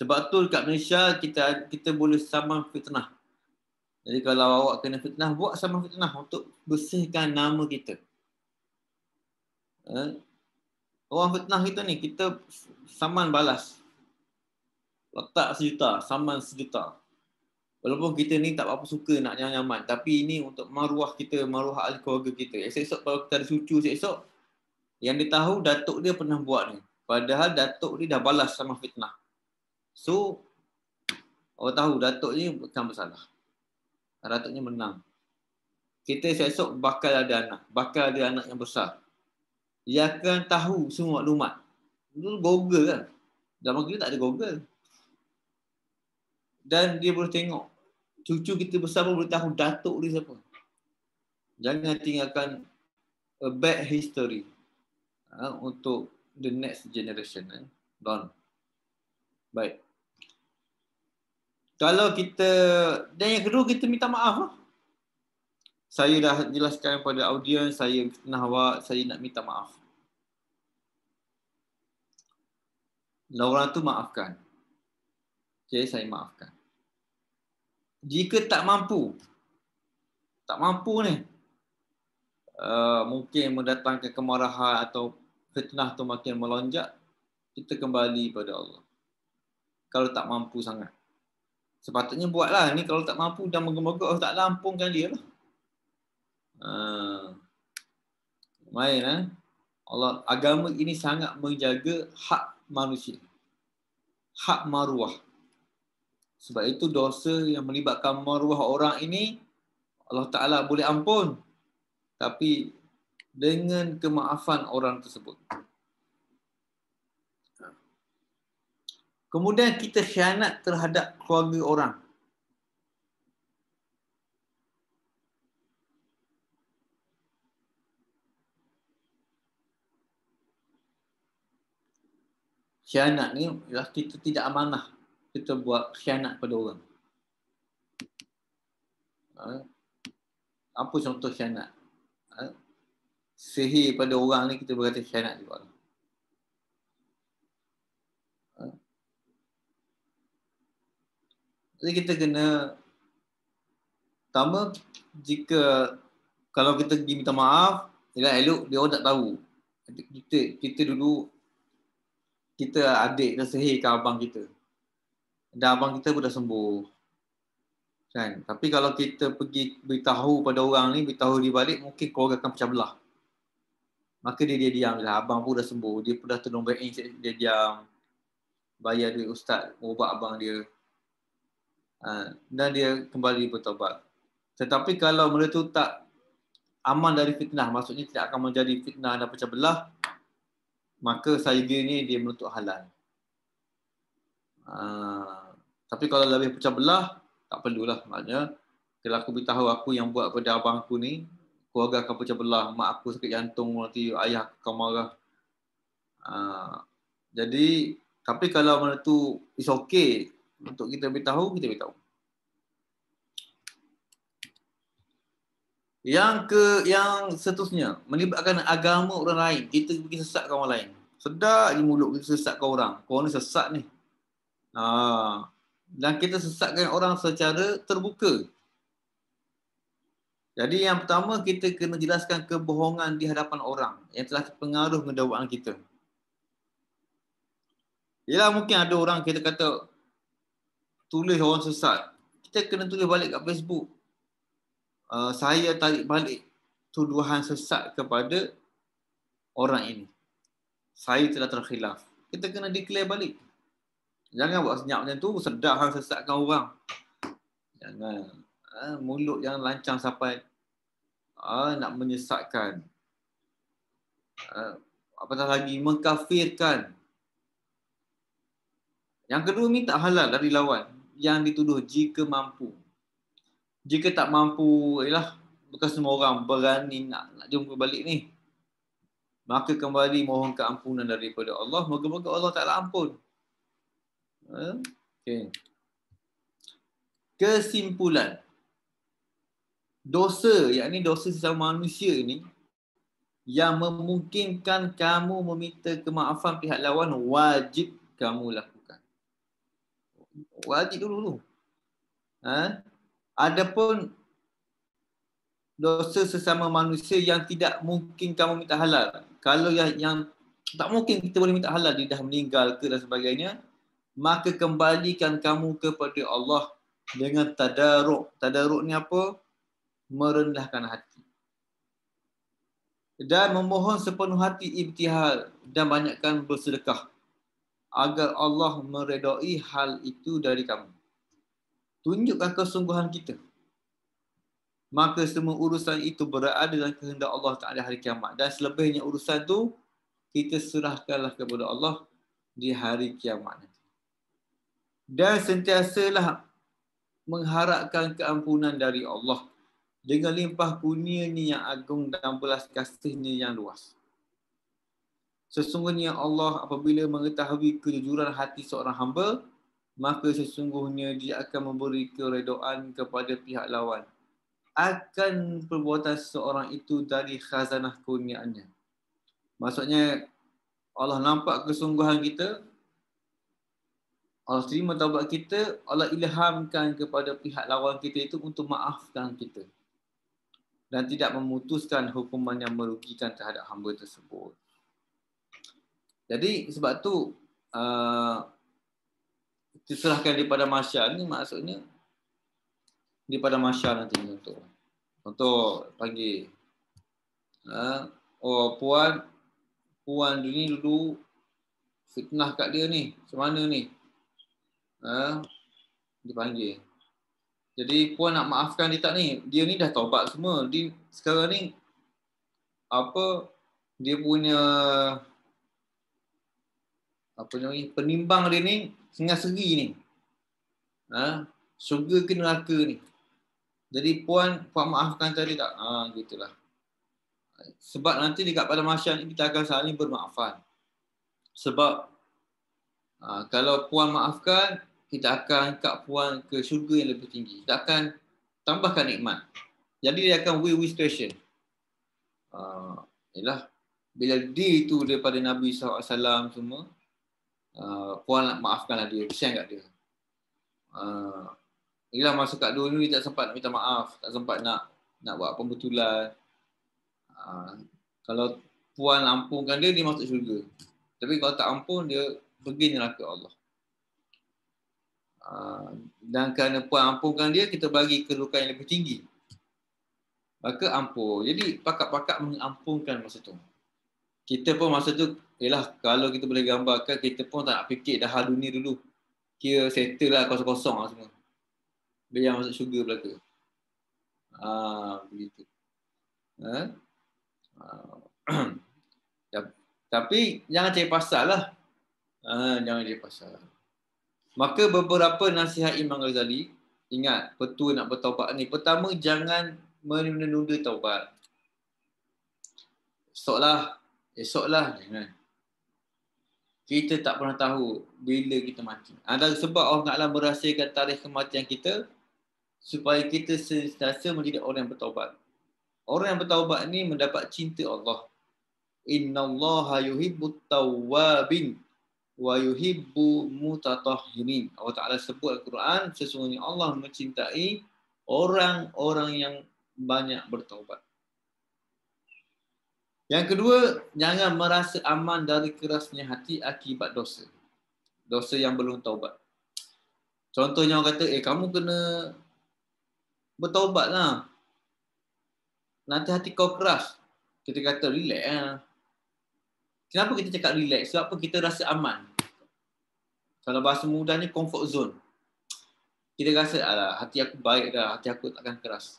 Sebab tu kat Malaysia kita kita boleh saman fitnah. Jadi kalau awak kena fitnah, buat sama fitnah untuk bersihkan nama kita. Eh? Orang fitnah kita ni, kita saman balas. Letak sejuta, saman sejuta. Walaupun kita ni tak apa suka nak nyaman-nyaman. Tapi ini untuk maruah kita, maruah ahli keluarga kita. Esok-esok kalau kita ada cucu esok-esok, yang dia tahu datuk dia pernah buat ni. Padahal datuk dia dah balas sama fitnah. So, orang tahu datuk ni bukan bersalah. Ratuknya menang. Kita esok-esok bakal ada anak. Bakal ada anak yang besar. Dia akan tahu semua maklumat. Itu google kan. Dalam kita tak ada google. Dan dia boleh tengok. Cucu kita besar pun boleh tahu datuk dia siapa. Jangan tinggalkan a bad history uh, untuk the next generation. Eh? Don. Baik kalau kita dan yang kedua kita minta maaf lah. Saya dah jelaskan kepada audiens saya nak awak, saya nak minta maaf. Lalu orang tu maafkan. Okay, saya maafkan. Jika tak mampu, tak mampu ni, uh, mungkin mendatangkan kemarahan atau fitnah tu makin melonjak, kita kembali pada Allah. Kalau tak mampu sangat sepatutnya buatlah ni kalau tak mampu dan menggemogok tak lampungkan dia lah. Ha. Main eh. Allah agama ini sangat menjaga hak manusia. Hak maruah. Sebab itu dosa yang melibatkan maruah orang ini Allah Taala boleh ampun. Tapi dengan kemaafan orang tersebut. Kemudian kita khianat terhadap keluarga orang. Khianat ni ialah kita tidak amanah. Kita buat khianat pada orang. Ha? Apa contoh khianat? Ha? Sihir pada orang ni kita berkata khianat juga. Lah. Jadi kita kena pertama jika kalau kita pergi minta maaf, ialah elok dia orang tak tahu. Kita kita dulu kita adik dah sahih abang kita. Dan abang kita pun dah sembuh. Kan? Tapi kalau kita pergi beritahu pada orang ni, beritahu dia balik, mungkin keluarga akan pecah belah. Maka dia dia diam lah. Abang pun dah sembuh. Dia pun dah tolong baik dia diam. Bayar duit ustaz, ubat abang dia. Ha, dan dia kembali bertobat. Tetapi kalau mereka itu tak aman dari fitnah, maksudnya tidak akan menjadi fitnah dan pecah belah, maka saya ini dia menutup halal. Uh, ha, tapi kalau lebih pecah belah, tak perlulah maknanya. Kalau aku beritahu aku yang buat pada abang aku ni, keluarga akan pecah belah, mak aku sakit jantung, nanti ayah aku akan marah. Uh, jadi, tapi kalau mana tu it's okay, untuk kita beritahu, kita beritahu. Yang ke yang seterusnya, melibatkan agama orang lain. Kita pergi sesatkan orang lain. Sedap di mulut kita sesatkan orang. Kau ni sesat ni. Ha. Dan kita sesatkan orang secara terbuka. Jadi yang pertama, kita kena jelaskan kebohongan di hadapan orang yang telah terpengaruh dengan kita. Yalah mungkin ada orang kita kata, tulis orang sesat. Kita kena tulis balik kat Facebook. Uh, saya tarik balik tuduhan sesat kepada orang ini. Saya telah terkhilaf. Kita kena declare balik. Jangan buat senyap macam tu. Sedar hang sesatkan orang. Jangan. Uh, mulut yang lancang sampai uh, nak menyesatkan. Uh, apatah lagi, mengkafirkan. Yang kedua minta halal dari lawan yang dituduh jika mampu. Jika tak mampu, ialah bukan semua orang berani nak, nak jumpa balik ni. Maka kembali mohon keampunan daripada Allah. Moga-moga Allah Ta'ala ampun. Ha? Okay. Kesimpulan. Dosa, yakni dosa sesama manusia ini yang memungkinkan kamu meminta kemaafan pihak lawan wajib kamu lakukan wajib dulu tu. Ha? Adapun dosa sesama manusia yang tidak mungkin kamu minta halal. Kalau yang, yang tak mungkin kita boleh minta halal dia dah meninggal ke dan sebagainya, maka kembalikan kamu kepada Allah dengan tadarruk. Tadarruk ni apa? Merendahkan hati. Dan memohon sepenuh hati ibtihal dan banyakkan bersedekah agar Allah meredai hal itu dari kamu. Tunjukkan kesungguhan kita. Maka semua urusan itu berada dalam kehendak Allah Ta'ala hari kiamat. Dan selebihnya urusan itu, kita serahkanlah kepada Allah di hari kiamat. Dan sentiasalah mengharapkan keampunan dari Allah dengan limpah kurnia ni yang agung dan belas kasihnya yang luas. Sesungguhnya Allah apabila mengetahui kejujuran hati seorang hamba, maka sesungguhnya dia akan memberi keredoan kepada pihak lawan. Akan perbuatan seorang itu dari khazanah kurniaannya. Maksudnya Allah nampak kesungguhan kita, Allah terima taubat kita, Allah ilhamkan kepada pihak lawan kita itu untuk maafkan kita dan tidak memutuskan hukuman yang merugikan terhadap hamba tersebut. Jadi sebab tu uh, diserahkan daripada masyarakat ni maksudnya daripada masyarakat nanti tu. untuk pagi uh, ah, oh puan puan dulu dulu fitnah kat dia ni macam mana ni uh, ah, dipanggil jadi puan nak maafkan dia tak ni dia ni dah taubat semua di sekarang ni apa dia punya uh, apa ni penimbang dia ni setengah segi ni ha syurga ke neraka ni jadi puan puan maafkan tadi tak ha gitulah sebab nanti dekat pada masyarakat ni kita akan saling bermaafan sebab ha, kalau puan maafkan kita akan angkat puan ke syurga yang lebih tinggi kita akan tambahkan nikmat jadi dia akan win-win situation ha, yalah bila dia itu daripada Nabi SAW semua Ah, puan nak lah, maafkanlah dia, kesian kat dia. Uh, ah, ialah masa kat dulu dia tak sempat nak minta maaf, tak sempat nak nak buat pembetulan. Uh, ah, kalau puan ampunkan dia, dia masuk syurga. Tapi kalau tak ampun, dia pergi neraka Allah. Uh, dan kerana puan ampunkan dia, kita bagi kedudukan yang lebih tinggi. Maka ampun. Jadi pakat-pakat mengampunkan masa tu kita pun masa tu ialah kalau kita boleh gambarkan kita pun tak nak fikir dah hal dunia dulu kira settle lah kosong-kosong lah semua biar masuk syurga pula tu ah, begitu ha? ah. <clears throat> tapi jangan cari pasal lah ha, jangan cari pasal maka beberapa nasihat Imam Ghazali ingat petua nak bertaubat ni pertama jangan menunda taubat Soklah Esok lah, kan. Kita tak pernah tahu bila kita mati. Antara sebab Allah Ta'ala merahsiakan tarikh kematian kita supaya kita sentiasa menjadi orang yang bertaubat. Orang yang bertaubat ni mendapat cinta Allah. Inna Allah yuhibbu tawabin wa yuhibbu mutatahhirin. Allah Ta'ala sebut Al-Quran, sesungguhnya Allah mencintai orang-orang yang banyak bertaubat. Yang kedua, jangan merasa aman dari kerasnya hati akibat dosa. Dosa yang belum taubat. Contohnya orang kata, eh kamu kena bertaubatlah. Nanti hati kau keras. Kita kata relax lah. Kenapa kita cakap relax? Sebab apa kita rasa aman. Kalau bahasa mudahnya comfort zone. Kita rasa alah, hati aku baik dah, hati aku takkan keras.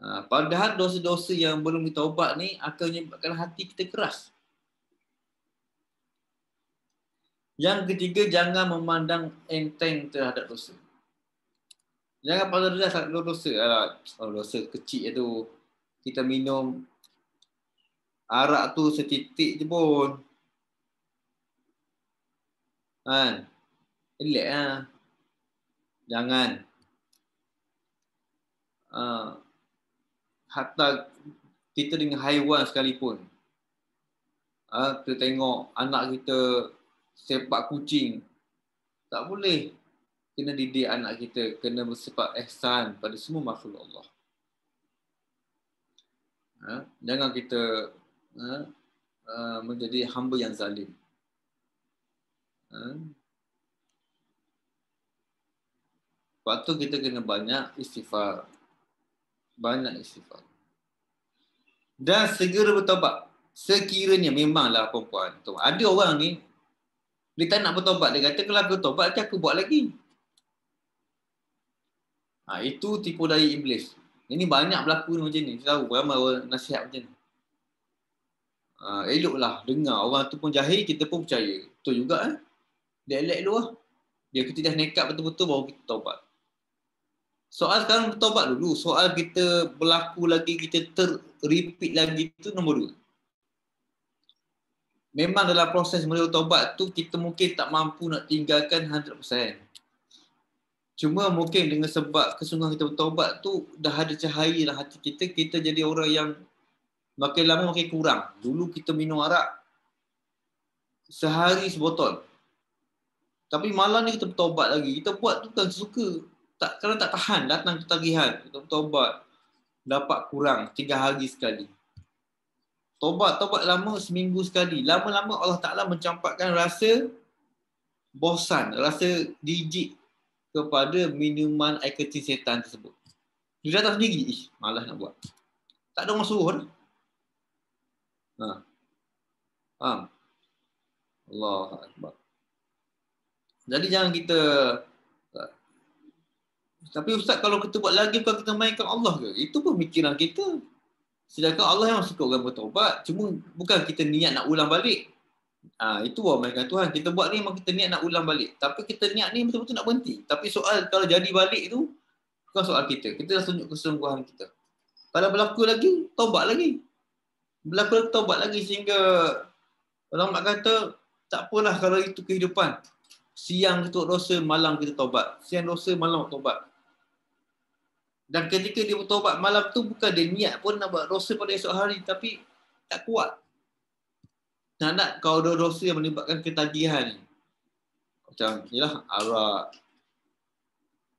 Ah, padahal dosa-dosa yang belum kita ni akan menyebabkan hati kita keras. Yang ketiga, jangan memandang enteng terhadap dosa. Jangan pada rendah terhadap dosa. Alah, oh, dosa kecil itu, kita minum arak tu setitik je pun. Ha. Relax ha. Jangan. Ha hatta kita dengan haiwan sekalipun. Ha, kita tengok anak kita sepak kucing. Tak boleh. Kena didik anak kita. Kena bersepak ihsan pada semua makhluk Allah. Ha, jangan kita ha, ha, menjadi hamba yang zalim. Ha. Waktu kita kena banyak istighfar banyak istighfar. Dan segera bertobat. Sekiranya memanglah perempuan tu. Ada orang ni dia tak nak bertobat. Dia kata kalau aku bertobat, nanti aku buat lagi. Ha, itu tipu daya iblis. Ini banyak berlaku ni macam ni. Saya tahu ramai orang nasihat macam ni. Ha, eloklah dengar. Orang tu pun jahil, kita pun percaya. Betul juga eh. Dia elak dulu lah. Biar kita dah nekat betul-betul baru kita taubat. Soal sekarang bertobat dulu. Soal kita berlaku lagi, kita ter-repeat lagi itu nombor dua. Memang dalam proses mula tobat tu kita mungkin tak mampu nak tinggalkan 100%. Cuma mungkin dengan sebab kesungguhan kita bertobat tu dah ada cahaya dalam hati kita, kita jadi orang yang makin lama makin kurang. Dulu kita minum arak sehari sebotol. Tapi malam ni kita bertobat lagi. Kita buat tu kan suka tak kalau tak tahan datang ketagihan untuk tobat dapat kurang tiga hari sekali. Tobat tobat lama seminggu sekali. Lama-lama Allah Taala mencampakkan rasa bosan, rasa jijik kepada minuman air kecil setan tersebut. Dia datang sendiri, ih malas nak buat. Tak ada orang suruh. Ha. Ha. Allah Jadi jangan kita tapi Ustaz kalau kita buat lagi bukan kita mainkan Allah ke? Itu pun fikiran kita. Sedangkan Allah yang suka orang bertobat. Cuma bukan kita niat nak ulang balik. Ha, itu orang mainkan Tuhan. Kita buat ni memang kita niat nak ulang balik. Tapi kita niat ni betul-betul nak berhenti. Tapi soal kalau jadi balik tu bukan soal kita. Kita dah tunjuk kesungguhan kita. Kalau berlaku lagi, tobat lagi. Berlaku lagi, tobat lagi sehingga orang nak kata tak apalah kalau itu kehidupan. Siang kita dosa, malam kita tobat. Siang dosa, malam kita tobat. Dan ketika dia bertobat malam tu bukan dia niat pun nak buat dosa pada esok hari tapi tak kuat. Tak nak kau ada dosa yang menyebabkan ketagihan ni. Macam inilah arak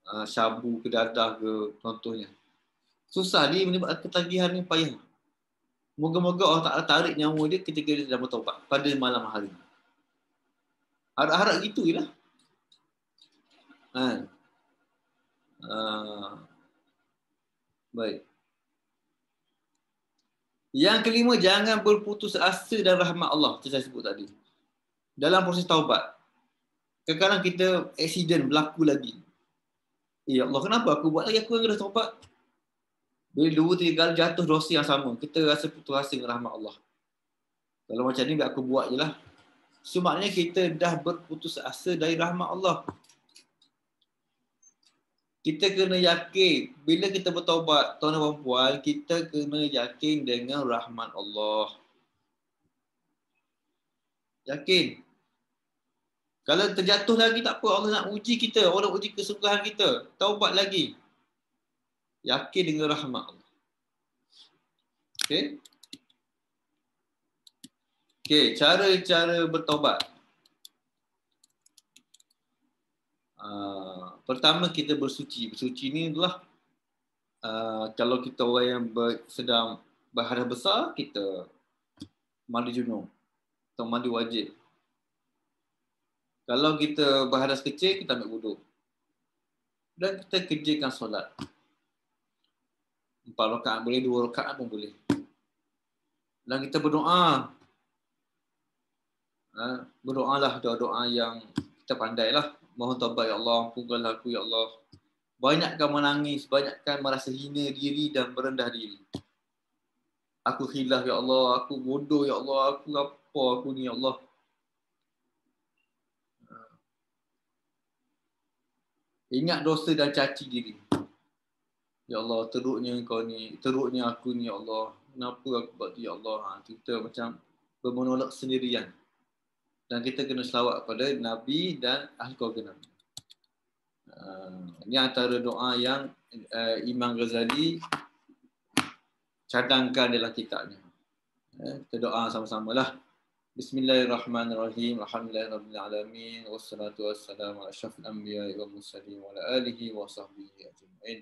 uh, ah, syabu ke dadah ke contohnya. Susah dia menyebabkan ketagihan ni payah. Moga-moga orang tak tarik nyawa dia ketika dia dah bertobat pada malam hari. Harap-harap gitu je lah. Ha. Kan? Uh, ah, Baik. Yang kelima, jangan berputus asa dan rahmat Allah. Itu saya sebut tadi. Dalam proses taubat. Kadang-kadang kita accident berlaku lagi. Eh, ya Allah, kenapa aku buat lagi? Aku yang kena taubat. Bila dua, tiga kali jatuh dosa yang sama. Kita rasa putus asa dengan rahmat Allah. Kalau macam ni, aku buat je lah. So, kita dah berputus asa dari rahmat Allah kita kena yakin bila kita bertaubat tuan dan puan kita kena yakin dengan rahmat Allah yakin kalau terjatuh lagi tak apa Allah nak uji kita Allah nak uji kesungguhan kita taubat lagi yakin dengan rahmat Allah okey okey cara-cara bertaubat Ah, pertama kita bersuci. Bersuci ni adalah uh, kalau kita orang yang ber, sedang berhadas besar kita mandi junub atau mandi wajib. Kalau kita berhadas kecil kita ambil wuduk. Dan kita kerjakan solat. Empat rakaat boleh, dua rakaat pun boleh. Dan kita berdoa. Uh, berdoalah doa-doa yang kita pandai lah mohon taubat ya Allah, ampunkanlah aku ya Allah. Banyakkan menangis, banyakkan merasa hina diri dan merendah diri. Aku khilaf ya Allah, aku bodoh ya Allah, aku apa aku ni ya Allah. Ingat dosa dan caci diri. Ya Allah, teruknya kau ni, teruknya aku ni ya Allah. Kenapa aku buat ya Allah? Ha, kita macam bermonolog sendirian. Ya dan kita kena selawat kepada Nabi dan ahli keluarga Nabi. Ah, ini antara doa yang eh, Imam Ghazali cadangkan dalam kitabnya. Eh, kita doa sama-samalah. Bismillahirrahmanirrahim. Alhamdulillahirrahmanirrahim. Wassalatu wassalamu ala syafil anbiya wa mursalin wa ala alihi wa sahbihi ajma'in.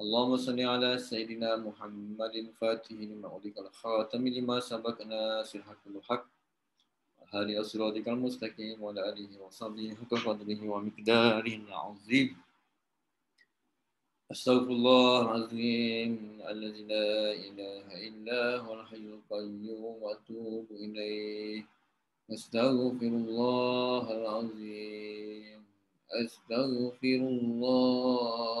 Allahumma salli ala sayyidina Muhammadin fatihi lima ulika al lima sabakna sirhatul haqq. هادي صراطك المستقيم وعلى آله وصحبه حق قدره ومقداره العظيم أستغفر الله العظيم الذي لا إله إلا هو الحي القيوم وأتوب إليه أستغفر الله العظيم أستغفر الله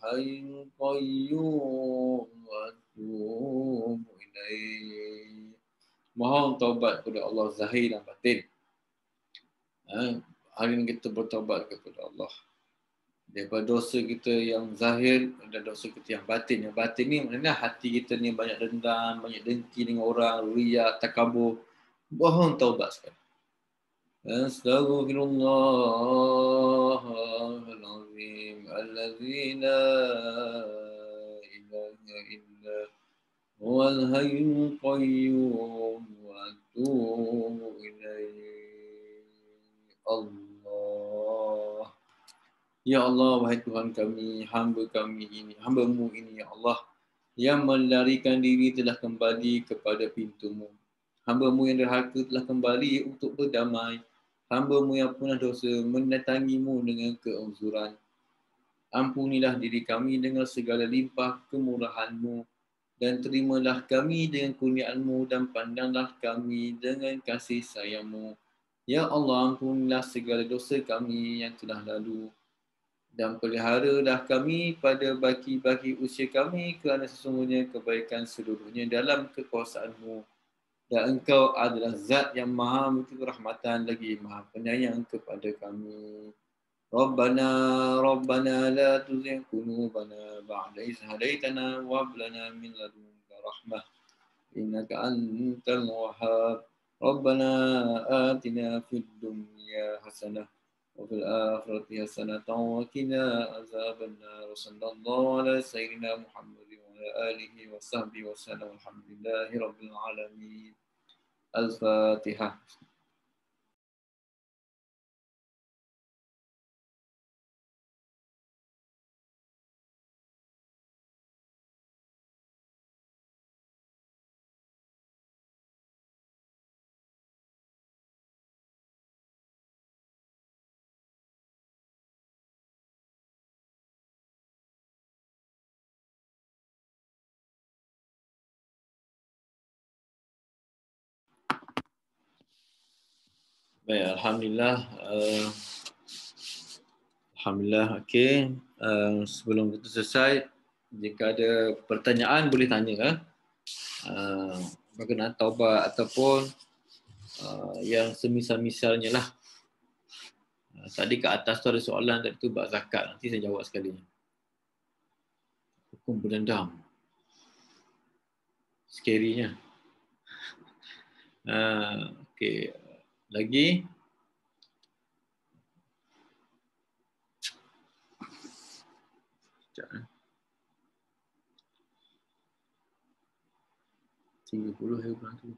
حي قيوم واتوب اليه Mohon taubat kepada Allah zahir dan batin. Ha? Hari ini kita bertaubat kepada Allah. Daripada dosa kita yang zahir dan dosa kita yang batin. Yang batin ni maknanya hati kita ni banyak dendam, banyak dengki dengan orang, riak, takabur. Mohon taubat sekali. أستغفر الله العظيم الذي لا إله إلا هو الحي القيوم وأتوب إليه الله Ya Allah, wahai Tuhan kami, hamba kami ini, hamba-Mu ini, Ya Allah, yang melarikan diri telah kembali kepada pintu-Mu. Hamba-Mu yang derhaka telah kembali untuk berdamai Hamba-mu yang punah dosa mendatangimu dengan keuzuran. Ampunilah diri kami dengan segala limpah kemurahanmu dan terimalah kami dengan kurniaanmu dan pandanglah kami dengan kasih sayangmu. Ya Allah, ampunilah segala dosa kami yang telah lalu dan peliharalah kami pada baki-baki usia kami kerana sesungguhnya kebaikan seluruhnya dalam kekuasaanmu dan engkau adalah zat yang maha mencukur rahmatan lagi maha penyayang kepada kami. Rabbana Rabbana la tuzigh qulubana ba'da idh hadaytana wa hab lana min ladunka rahmah innaka antal wahhab. Rabbana atina fid dunya hasanah wa fil akhirati hasanah wa qina azaban nar. Sallallahu ala sayyidina Muhammad wa alihi wa sahbihi wa sallam. Alhamdulillahirabbil alamin. Al-Fatiha. Baik, Alhamdulillah. Uh, Alhamdulillah, okey. Uh, sebelum kita selesai, jika ada pertanyaan boleh tanya. Uh, berkenaan taubat ataupun uh, yang semisal-misalnya lah. Uh, tadi ke atas tu ada soalan tadi tu buat zakat. Nanti saya jawab sekali. Hukum berdendam. Scary-nya. Uh, okey lagi eh. Tiga puluh 30 eh, saya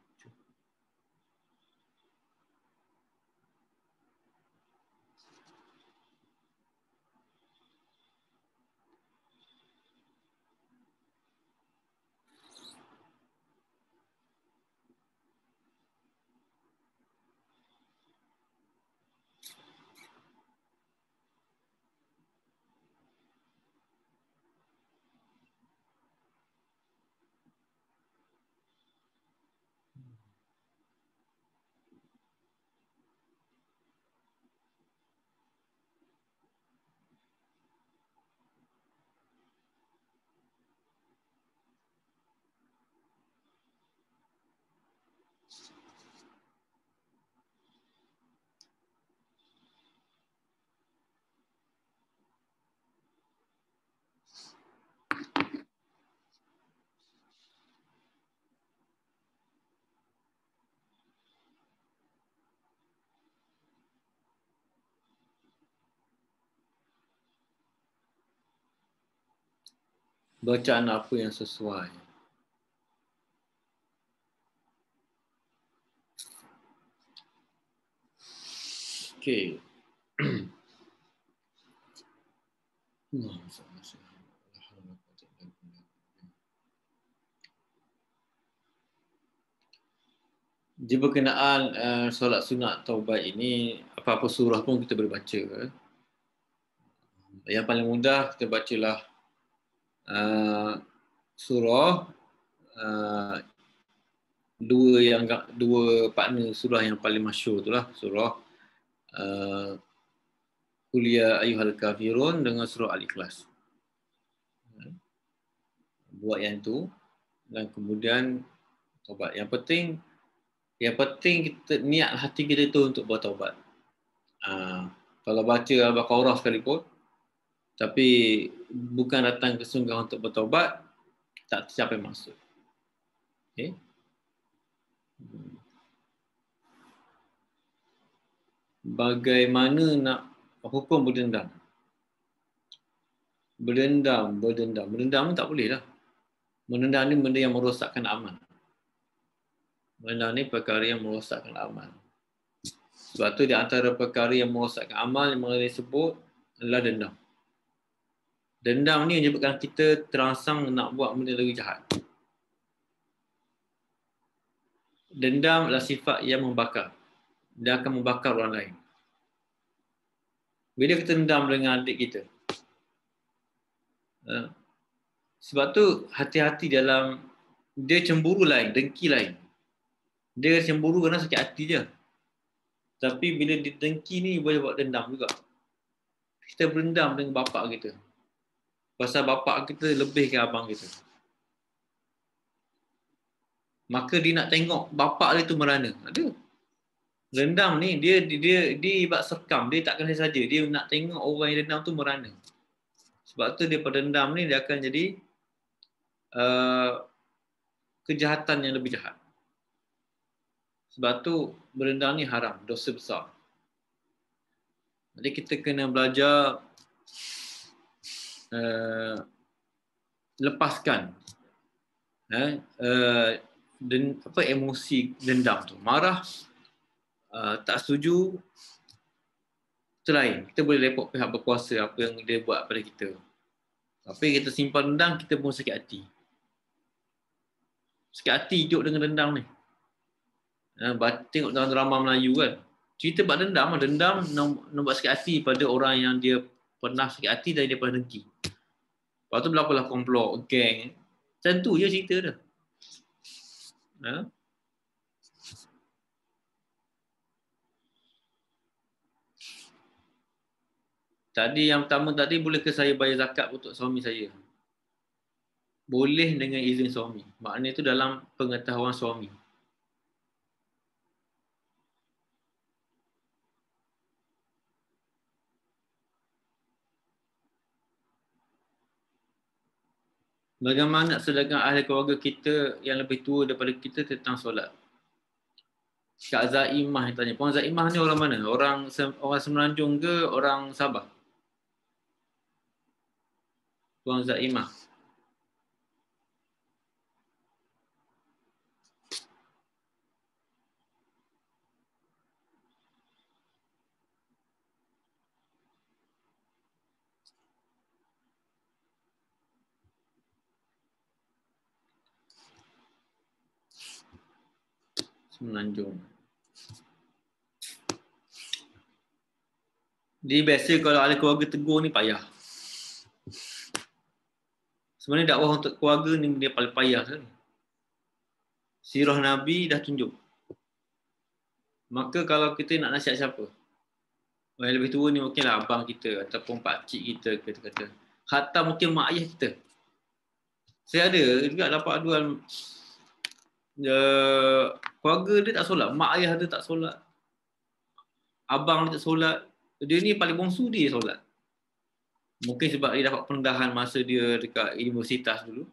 bacaan apa yang sesuai. Okay. <clears throat> Hmm, Di berkenaan uh, solat sunat taubat ini, apa-apa surah pun kita boleh baca. Kan? Yang paling mudah, kita bacalah Uh, surah uh, dua yang dua partner surah yang paling masyhur tu lah surah uh, Kulia ya Ayuhal Kafirun dengan surah Al-Ikhlas buat yang tu dan kemudian taubat. Yang penting yang penting kita niat hati kita itu untuk bertaubat. Uh, kalau baca al-Baqarah sekalipun tapi bukan datang ke sungai untuk bertobat tak tercapai maksud okey bagaimana nak hukum berdendam berdendam berdendam berdendam tak boleh lah berdendam ni benda yang merosakkan aman berdendam ni perkara yang merosakkan aman sebab tu di antara perkara yang merosakkan amal yang mengenai sebut adalah dendam. Dendam ni menyebabkan kita terangsang nak buat benda lagi jahat. Dendam adalah sifat yang membakar. Dia akan membakar orang lain. Bila kita dendam dengan adik kita. Ha, sebab tu hati-hati dalam dia cemburu lain, dengki lain. Dia cemburu kerana sakit hati je. Tapi bila dia dengki ni boleh buat dendam juga. Kita berendam dengan bapak kita. Pasal bapak kita lebih ke abang kita. Maka dia nak tengok bapak dia tu merana. Ada. Rendam ni dia dia dia, dia ibat serkam, dia takkan saja. Dia nak tengok orang yang rendam tu merana. Sebab tu dia pada rendam ni dia akan jadi uh, kejahatan yang lebih jahat. Sebab tu berendam ni haram, dosa besar. Jadi kita kena belajar Eh, lepaskan eh, uh, den, apa emosi dendam tu marah uh, tak setuju cerai kita boleh report pihak berkuasa apa yang dia buat pada kita tapi kita simpan dendam kita pun sakit hati sakit hati hidup dengan dendam ni uh, tengok dalam drama Melayu kan cerita buat dendam dendam nak, nak buat sakit hati pada orang yang dia pernah sakit hati dari daripada negeri. Lepas tu berlaku lah komplot, geng. Macam tu je cerita dia. Ha? Tadi yang pertama tadi boleh ke saya bayar zakat untuk suami saya? Boleh dengan izin suami. Maknanya itu dalam pengetahuan suami. bagaimana sedangkan ahli keluarga kita yang lebih tua daripada kita tentang solat? Kak Zaimah yang tanya. Puan Zaimah ni orang mana? Orang orang Semenanjung ke orang Sabah? Puan Zaimah. semenanjung. Di biasa kalau ada keluarga tegur ni payah. Sebenarnya dakwah untuk keluarga ni dia paling payah kan. Sirah Nabi dah tunjuk. Maka kalau kita nak nasihat siapa? Orang oh, yang lebih tua ni mungkinlah abang kita ataupun pak cik kita kata kata. Hatta mungkin mak ayah kita. Saya ada juga dapat aduan keluarga dia tak solat, mak ayah dia tak solat. Abang dia tak solat. Dia ni paling bongsu dia solat. Mungkin sebab dia dapat pendahan masa dia dekat universitas dulu.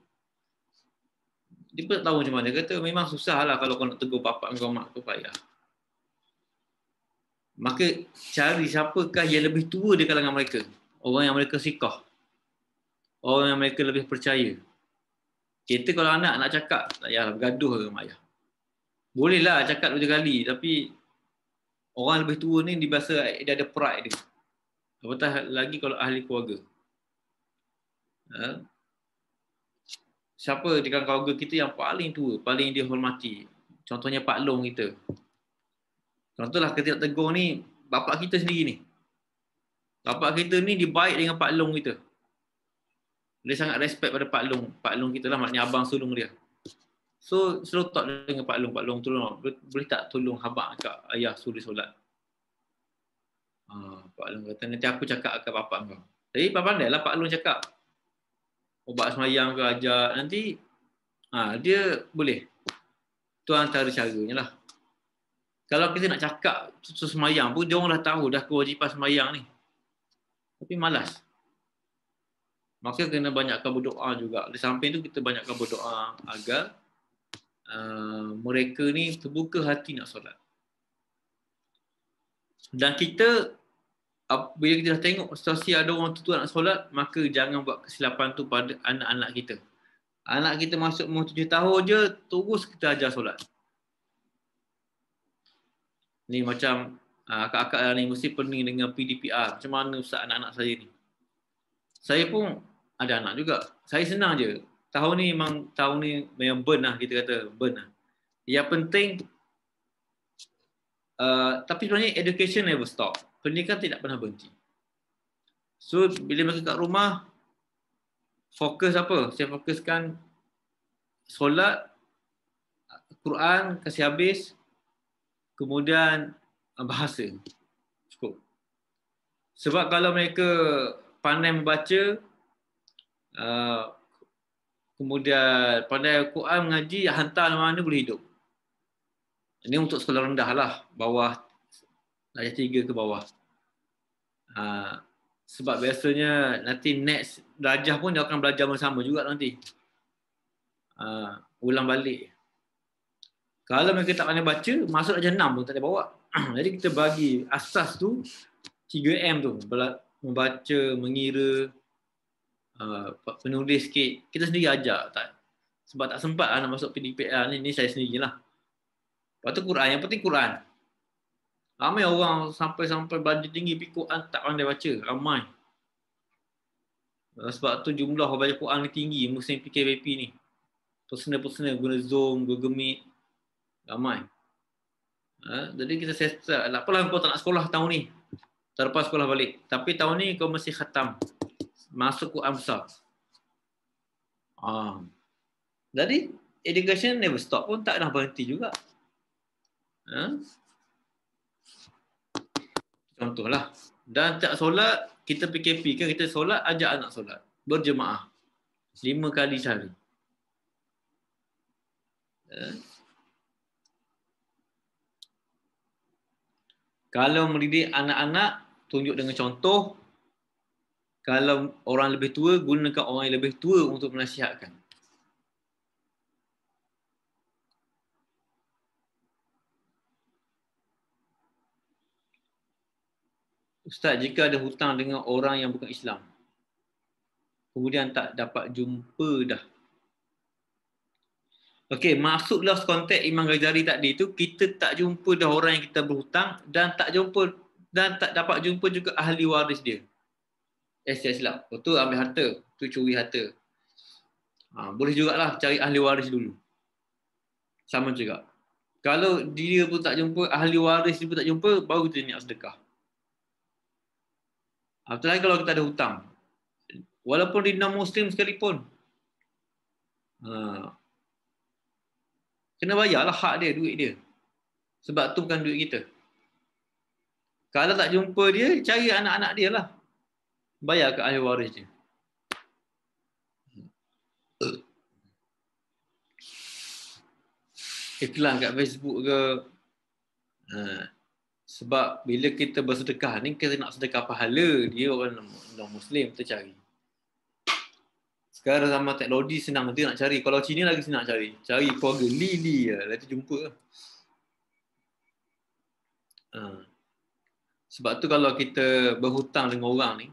Dia pun tahu macam mana. kata memang susah lah kalau kau nak tegur papak kau mak tu payah. Maka cari siapakah yang lebih tua di kalangan mereka. Orang yang mereka sikah. Orang yang mereka lebih percaya. Kita kalau anak nak cakap, tak payahlah bergaduh dengan mak ayah. Bolehlah cakap tujuh kali tapi orang lebih tua ni dia biasa dia ada pride dia. Apatah lagi kalau ahli keluarga. Ha? Siapa di dalam keluarga kita yang paling tua, paling dihormati? Contohnya Pak Long kita. Contohlah ketika nak tegur ni, bapak kita sendiri ni. Bapak kita ni dia baik dengan Pak Long kita dia sangat respect pada Pak Long. Pak Long kita lah maknanya abang sulung dia. So selalu talk dengan Pak Long. Pak Long tolong boleh tak tolong abang kat ayah suruh solat. Ha, Pak Long kata nanti aku cakap akan Papa. kau. Tapi eh, Papa Pandai lah Pak Long cakap. Obat semayang ke ajak nanti ha, dia boleh. Tu antara caranya lah. Kalau kita nak cakap susu semayang pun dia orang dah tahu dah kewajipan semayang ni. Tapi malas maka kena banyakkan berdoa juga. Di samping itu kita banyakkan berdoa agar uh, mereka ni terbuka hati nak solat. Dan kita bila kita dah tengok situasi ada orang tua nak solat, maka jangan buat kesilapan tu pada anak-anak kita. Anak kita masuk umur tujuh tahun je, terus kita ajar solat. Ni macam uh, akak-akak ni mesti pening dengan PDPR. Macam mana Ustaz anak-anak saya ni? Saya pun ada anak juga. Saya senang je. Tahun ni memang tahun ni memang burn lah kita kata burn lah. Yang penting uh, tapi sebenarnya education never stop. Pendidikan tidak pernah berhenti. So bila masuk kat rumah fokus apa? Saya fokuskan solat Quran kasih habis kemudian uh, bahasa cukup. Sebab kalau mereka pandai membaca, Ah, kemudian pandai Al-Quran mengaji hantar nama mana boleh hidup. Ini untuk sekolah rendah lah, bawah darjah tiga ke bawah. Uh, sebab biasanya nanti next belajar pun dia akan belajar bersama juga nanti. Uh, ulang balik. Kalau mereka tak pandai baca, masuk darjah enam pun tak ada bawa. <clears throat> Jadi kita bagi asas tu 3M tu, membaca, mengira, uh, penulis sikit, kita sendiri ajak tak? Sebab tak sempat lah nak masuk PDPL ah, ni, ni saya sendiri lah. Lepas tu Quran, yang penting Quran. Ramai orang sampai-sampai belajar tinggi pergi Quran tak pandai baca, ramai. Ah, sebab tu jumlah orang baca Quran ni tinggi musim PKPP ni. Personal-personal guna Zoom, Google Meet, ramai. Ha? Jadi kita saya apalah kau tak nak sekolah tahun ni. Tak sekolah balik. Tapi tahun ni kau mesti khatam masuk ke besar. Ah. Jadi education never stop pun tak nak berhenti juga. Ha? Contohlah. Dan tak solat, kita PKP kan kita solat, ajak anak solat. Berjemaah. Lima kali sehari. Ha? Kalau mendidik anak-anak, tunjuk dengan contoh, kalau orang lebih tua gunakan orang yang lebih tua untuk menasihatkan Ustaz jika ada hutang dengan orang yang bukan Islam kemudian tak dapat jumpa dah Okey, masuklah lost contact Imam Ghazali tadi itu kita tak jumpa dah orang yang kita berhutang dan tak jumpa dan tak dapat jumpa juga ahli waris dia. Eh silap, silap. Oh, tu ambil harta, tu curi harta. Ha, boleh lah cari ahli waris dulu. Sama juga. Kalau dia pun tak jumpa, ahli waris dia pun tak jumpa, baru kita niat sedekah. Apatah ha, kan lagi kalau kita ada hutang. Walaupun dia non-Muslim sekalipun. Ha, kena lah hak dia, duit dia. Sebab tu bukan duit kita. Kalau tak jumpa dia, cari anak-anak dia lah. Bayar ke ahli waris dia. Iklan kat Facebook ke. Hmm. Sebab bila kita bersedekah ni, kita nak sedekah pahala. Dia orang Muslim, kita cari. Sekarang zaman teknologi senang dia nak cari. Kalau Cina lagi senang cari. Cari keluarga Lili lah. tu jumpa lah. Hmm. Sebab tu kalau kita berhutang dengan orang ni,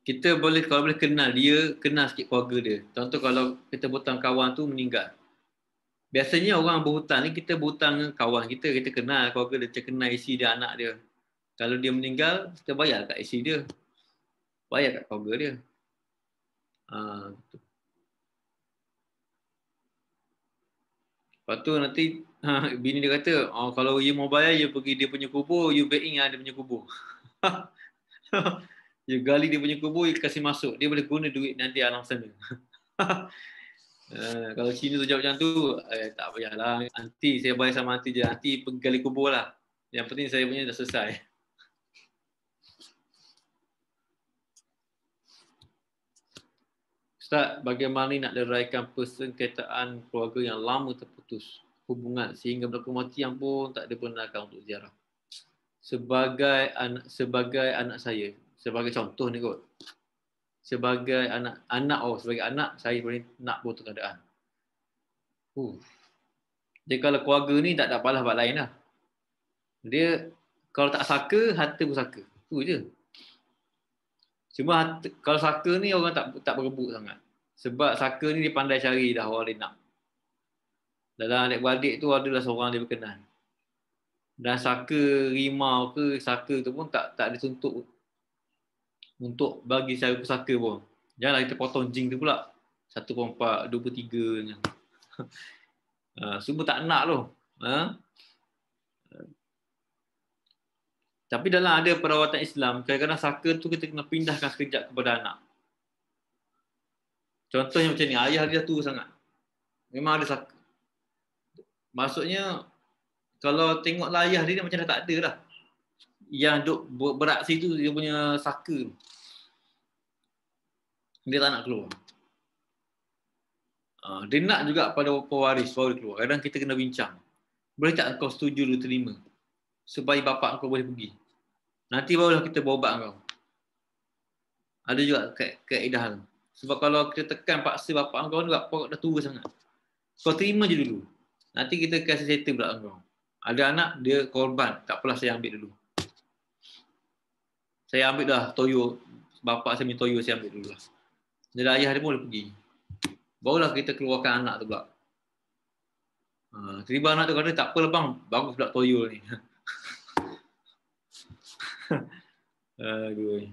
kita boleh kalau boleh kenal dia, kenal sikit keluarga dia. Contoh kalau kita berhutang kawan tu meninggal. Biasanya orang berhutang ni kita berhutang dengan kawan kita, kita kenal keluarga dia, kita kenal isi dia, anak dia. Kalau dia meninggal, kita bayar kat isi dia. Bayar kat keluarga dia. Ha, tu. Lepas tu nanti ha, bini dia kata, oh, kalau dia mau bayar, dia pergi dia punya kubur, you back in ah, dia punya kubur. <laughs> dia gali dia punya kubur, dia kasih masuk. Dia boleh guna duit nanti alam sana. uh, <laughs> kalau sini tu jawab macam tu, eh, tak payahlah. Nanti saya bayar sama nanti je. Nanti pergi gali kubur lah. Yang penting saya punya dah selesai. <laughs> Ustaz, bagaimana nak deraikan persengketaan keluarga yang lama terputus? hubungan sehingga berlaku mati yang pun tak ada pun untuk ziarah. Sebagai anak sebagai anak saya, sebagai contoh ni kot sebagai anak anak oh sebagai anak saya pun nak betul keadaan uh dia kalau keluarga ni tak ada balas buat lain lah. dia kalau tak saka harta pun saka tu je cuma harta, kalau saka ni orang tak tak berebut sangat sebab saka ni dia pandai cari dah orang dia nak dalam adik beradik tu adalah seorang dia berkenan dan saka rimau ke saka tu pun tak tak dituntut untuk bagi saya pusaka pun. Janganlah kita potong jing tu pula. 1.4, 2.3. <laughs> Ha, semua tak nak tu. Ha? Tapi dalam ada perawatan Islam, kadang-kadang saka tu kita kena pindahkan sekejap kepada anak. Contohnya macam ni, ayah dia tu sangat. Memang ada saka. Maksudnya, kalau tengok lah ayah dia, dia macam dah tak ada dah yang duk berat situ dia punya saka dia tak nak keluar ah, dia nak juga pada pewaris baru keluar. Kadang kita kena bincang. Boleh tak kau setuju dulu terima? Supaya bapa kau boleh pergi. Nanti barulah kita bawa berobat kau. Ada juga ke keedah tu. Sebab kalau kita tekan paksa bapa kau, juga pokok dah tua sangat. Kau terima je dulu. Nanti kita kasih settle pula kau. Ada anak, dia korban. Tak pula saya ambil dulu saya ambil dah Toyo. Bapak saya ambil Toyo, saya ambil dulu lah. Dia ayah dia pun boleh pergi. Barulah kita keluarkan anak tu pula. Uh, ha, tiba anak tu kata, tak apa lah, bang, bagus pula Toyo ni. <laughs> Aduh.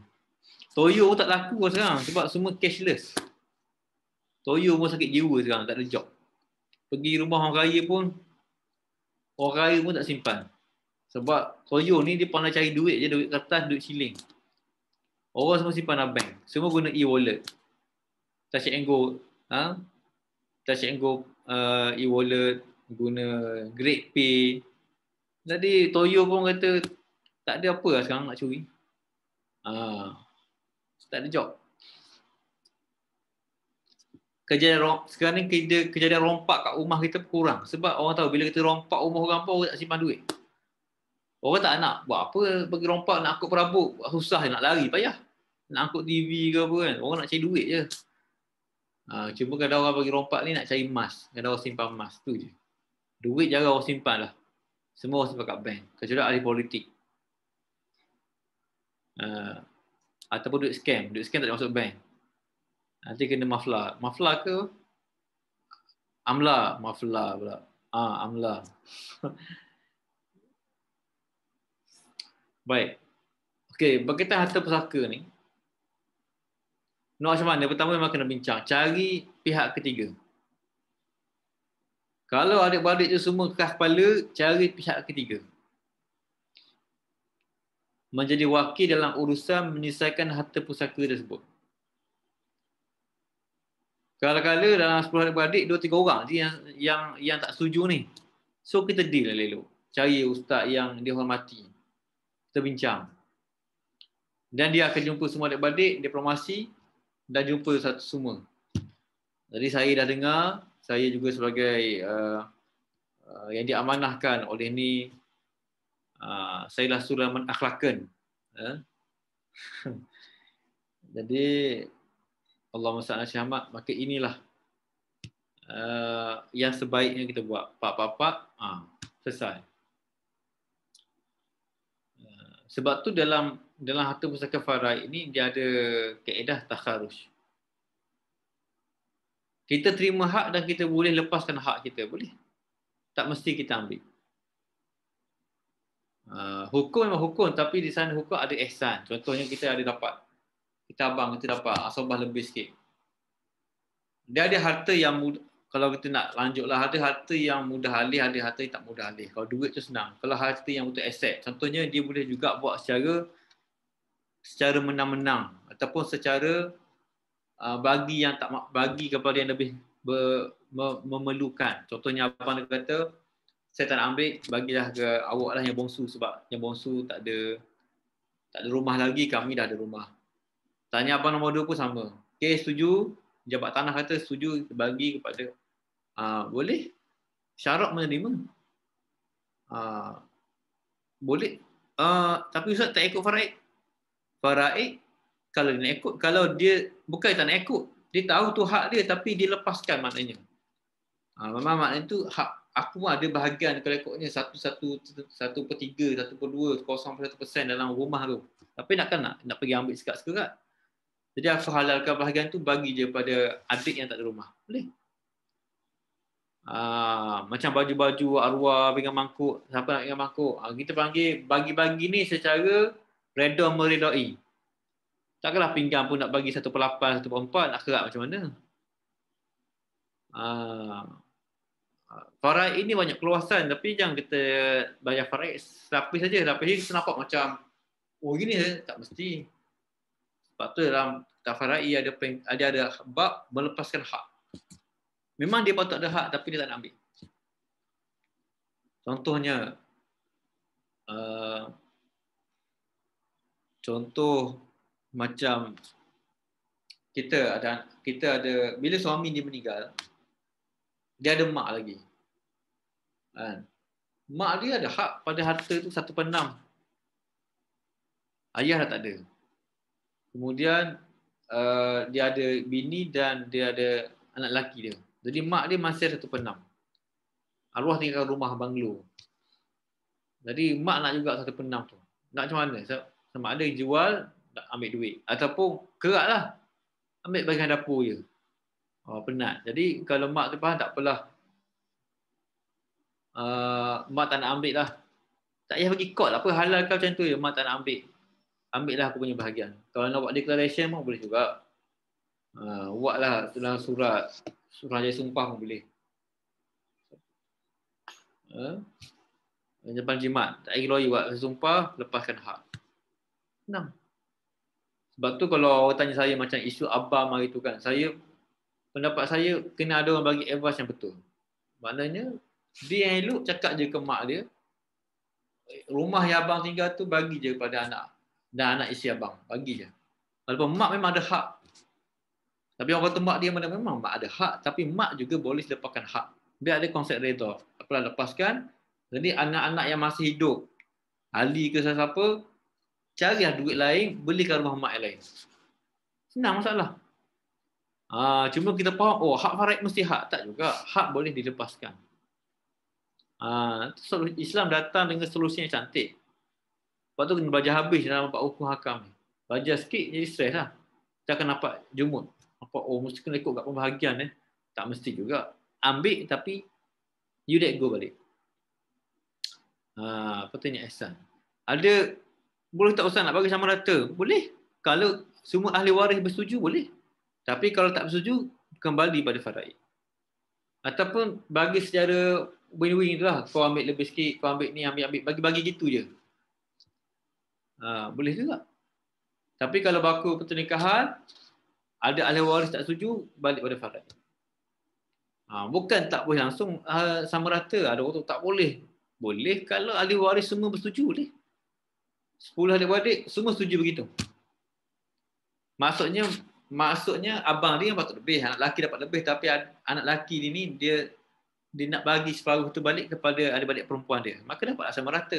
Toyo pun tak laku pun sekarang sebab semua cashless. Toyo pun sakit jiwa sekarang, tak ada job. Pergi rumah orang kaya pun, orang kaya pun tak simpan. Sebab koyuh ni dia pandai cari duit je, duit kertas, duit siling. Orang semua simpan dalam bank. Semua guna e-wallet. Touch and go. Ha? Touch and go uh, e-wallet. Guna great pay. Jadi Toyo pun kata tak ada apa lah sekarang nak curi. Ha. Tak ada job. Kejadian sekarang ni kejadian rompak kat rumah kita kurang sebab orang tahu bila kita rompak rumah orang pun orang tak simpan duit. Orang tak nak buat apa pergi rompak nak angkut perabot susah nak lari payah. Nak angkut TV ke apa kan. Orang nak cari duit je. Ha, cuma kadang orang pergi rompak ni nak cari emas. Kadang orang simpan emas tu je. Duit jarang orang simpan lah. Semua orang simpan kat bank. Kecuali ahli politik. Uh, ataupun duit scam. Duit scam tak masuk bank. Nanti kena mafla. Mafla ke? Amla. Mafla pula. Ah, ha, amla. <laughs> Baik. Okey, berkaitan harta pusaka ni, nak macam mana? Pertama memang kena bincang. Cari pihak ketiga. Kalau adik adik tu semua kekah kepala, cari pihak ketiga. Menjadi wakil dalam urusan menyelesaikan harta pusaka tersebut. Kadang-kadang dalam 10 adik adik 2-3 orang je yang, yang, yang tak setuju ni. So kita deal lah elok. Cari ustaz yang dihormati. hormati kita bincang. Dan dia akan jumpa semua adik-adik, diplomasi, dan jumpa satu semua. Jadi saya dah dengar, saya juga sebagai uh, uh, yang diamanahkan oleh ni, uh, saya lah Sulaiman Akhlaqan. Uh. Eh. <laughs> Jadi, Allah SWT Syahmat, maka inilah uh, yang sebaiknya kita buat. Pak-pak-pak, uh, ah, selesai sebab tu dalam dalam harta pusaka farai ini dia ada kaedah takharus. Kita terima hak dan kita boleh lepaskan hak kita, boleh. Tak mesti kita ambil. Uh, hukum memang hukum tapi di sana hukum ada ihsan. Contohnya kita ada dapat kita abang kita dapat asobah ah, lebih sikit. Dia ada harta yang kalau kita nak lanjutlah ada harta yang mudah alih ada harta yang tak mudah alih kalau duit tu senang kalau harta yang untuk aset contohnya dia boleh juga buat secara secara menang-menang ataupun secara uh, bagi yang tak bagi kepada yang lebih ber, me, memerlukan contohnya abang nak kata saya tak nak ambil bagilah ke awak lah yang bongsu sebab yang bongsu tak ada tak ada rumah lagi kami dah ada rumah tanya abang nombor dua pun sama Okay, setuju jabat tanah kata setuju bagi kepada uh, boleh syarat menerima uh, boleh uh, tapi ustaz tak ikut faraid faraid kalau dia nak ikut kalau dia bukan tak nak ikut dia tahu tu hak dia tapi dilepaskan maknanya uh, memang maknanya tu hak aku pun ada bahagian kalau ikutnya satu satu satu per tiga satu per dua kosong per satu persen dalam rumah tu tapi nak kena kan nak pergi ambil sekat sekerat jadi Afa halalkan bahagian tu bagi je pada adik yang tak ada rumah. Boleh? Uh, macam baju-baju arwah pinggan mangkuk siapa nak pinggan mangkuk uh, kita panggil bagi-bagi ni secara redor meredoi takkanlah pinggan pun nak bagi satu pelapan satu pelapan nak kerap macam mana uh, Farai ini banyak keluasan tapi jangan kita banyak farai rapi saja rapi saja kita nampak macam oh gini eh, tak mesti sebab tu dalam tafara'i ada ada ada bab melepaskan hak. Memang dia patut ada hak tapi dia tak nak ambil. Contohnya uh, contoh macam kita ada kita ada bila suami dia meninggal dia ada mak lagi. Kan? Mak dia ada hak pada harta tu satu per enam. Ayah dah tak ada. Kemudian uh, dia ada bini dan dia ada anak lelaki dia. Jadi mak dia masih satu penam. Arwah tinggal rumah banglo. Jadi mak nak juga satu penam tu. Nak macam mana? Sama ada jual, nak ambil duit. Ataupun keraklah. Ambil bagian dapur je. Oh, penat. Jadi kalau mak tu faham, tak apalah. Uh, mak tak nak ambil lah. Tak payah bagi kot lah. Apa halal kau macam tu je. Mak tak nak ambil ambillah aku punya bahagian. Kalau nak buat declaration pun boleh juga. Uh, lah. dalam surat. surat Jaya Sumpah pun boleh. Uh, ha? Jepang jimat. Tak kira lawyer buat sumpah, lepaskan hak. Senang. Sebab tu kalau orang tanya saya macam isu abam hari itu kan, saya pendapat saya kena ada orang bagi advice yang betul. Maknanya, dia yang elok cakap je ke mak dia, eh, rumah yang abang tinggal tu bagi je kepada anak dan anak isteri abang. Bagi je. Walaupun mak memang ada hak. Tapi orang kata mak dia mana memang mak ada hak. Tapi mak juga boleh selepaskan hak. Biar ada konsep dia tu. Apalah lepaskan. Jadi anak-anak yang masih hidup. Ali ke siapa-siapa. Carilah duit lain. Belikan rumah mak yang lain. Senang masalah. Ha, cuma kita faham, oh hak faraid mesti hak. Tak juga. Hak boleh dilepaskan. Ha, Islam datang dengan solusi yang cantik. Lepas tu kena belajar habis dalam empat hukum hakam ni. Belajar sikit jadi stres lah. Kita akan nampak jumut. Nampak, oh mesti kena ikut kat pembahagian eh. Tak mesti juga. Ambil tapi you let go balik. Ha, apa tanya Ehsan? Ada, boleh tak Ustaz nak bagi sama rata? Boleh. Kalau semua ahli waris bersetuju, boleh. Tapi kalau tak bersetuju, kembali pada faraid. Ataupun bagi secara win-win tu lah. Kau ambil lebih sikit, kau ambil ni, ambil-ambil. Bagi-bagi gitu je. Ha, boleh juga. Tapi kalau baku pertunikahan, ada ahli waris tak setuju, balik pada fakat. Ha, bukan tak boleh langsung uh, sama rata. Ada orang tak boleh. Boleh kalau ahli waris semua bersetuju. Boleh. 10 ahli waris semua setuju begitu. Maksudnya maksudnya abang dia patut lebih, anak lelaki dapat lebih tapi anak lelaki dia ni dia dia nak bagi separuh tu balik kepada ahli waris perempuan dia. Maka dapatlah sama rata.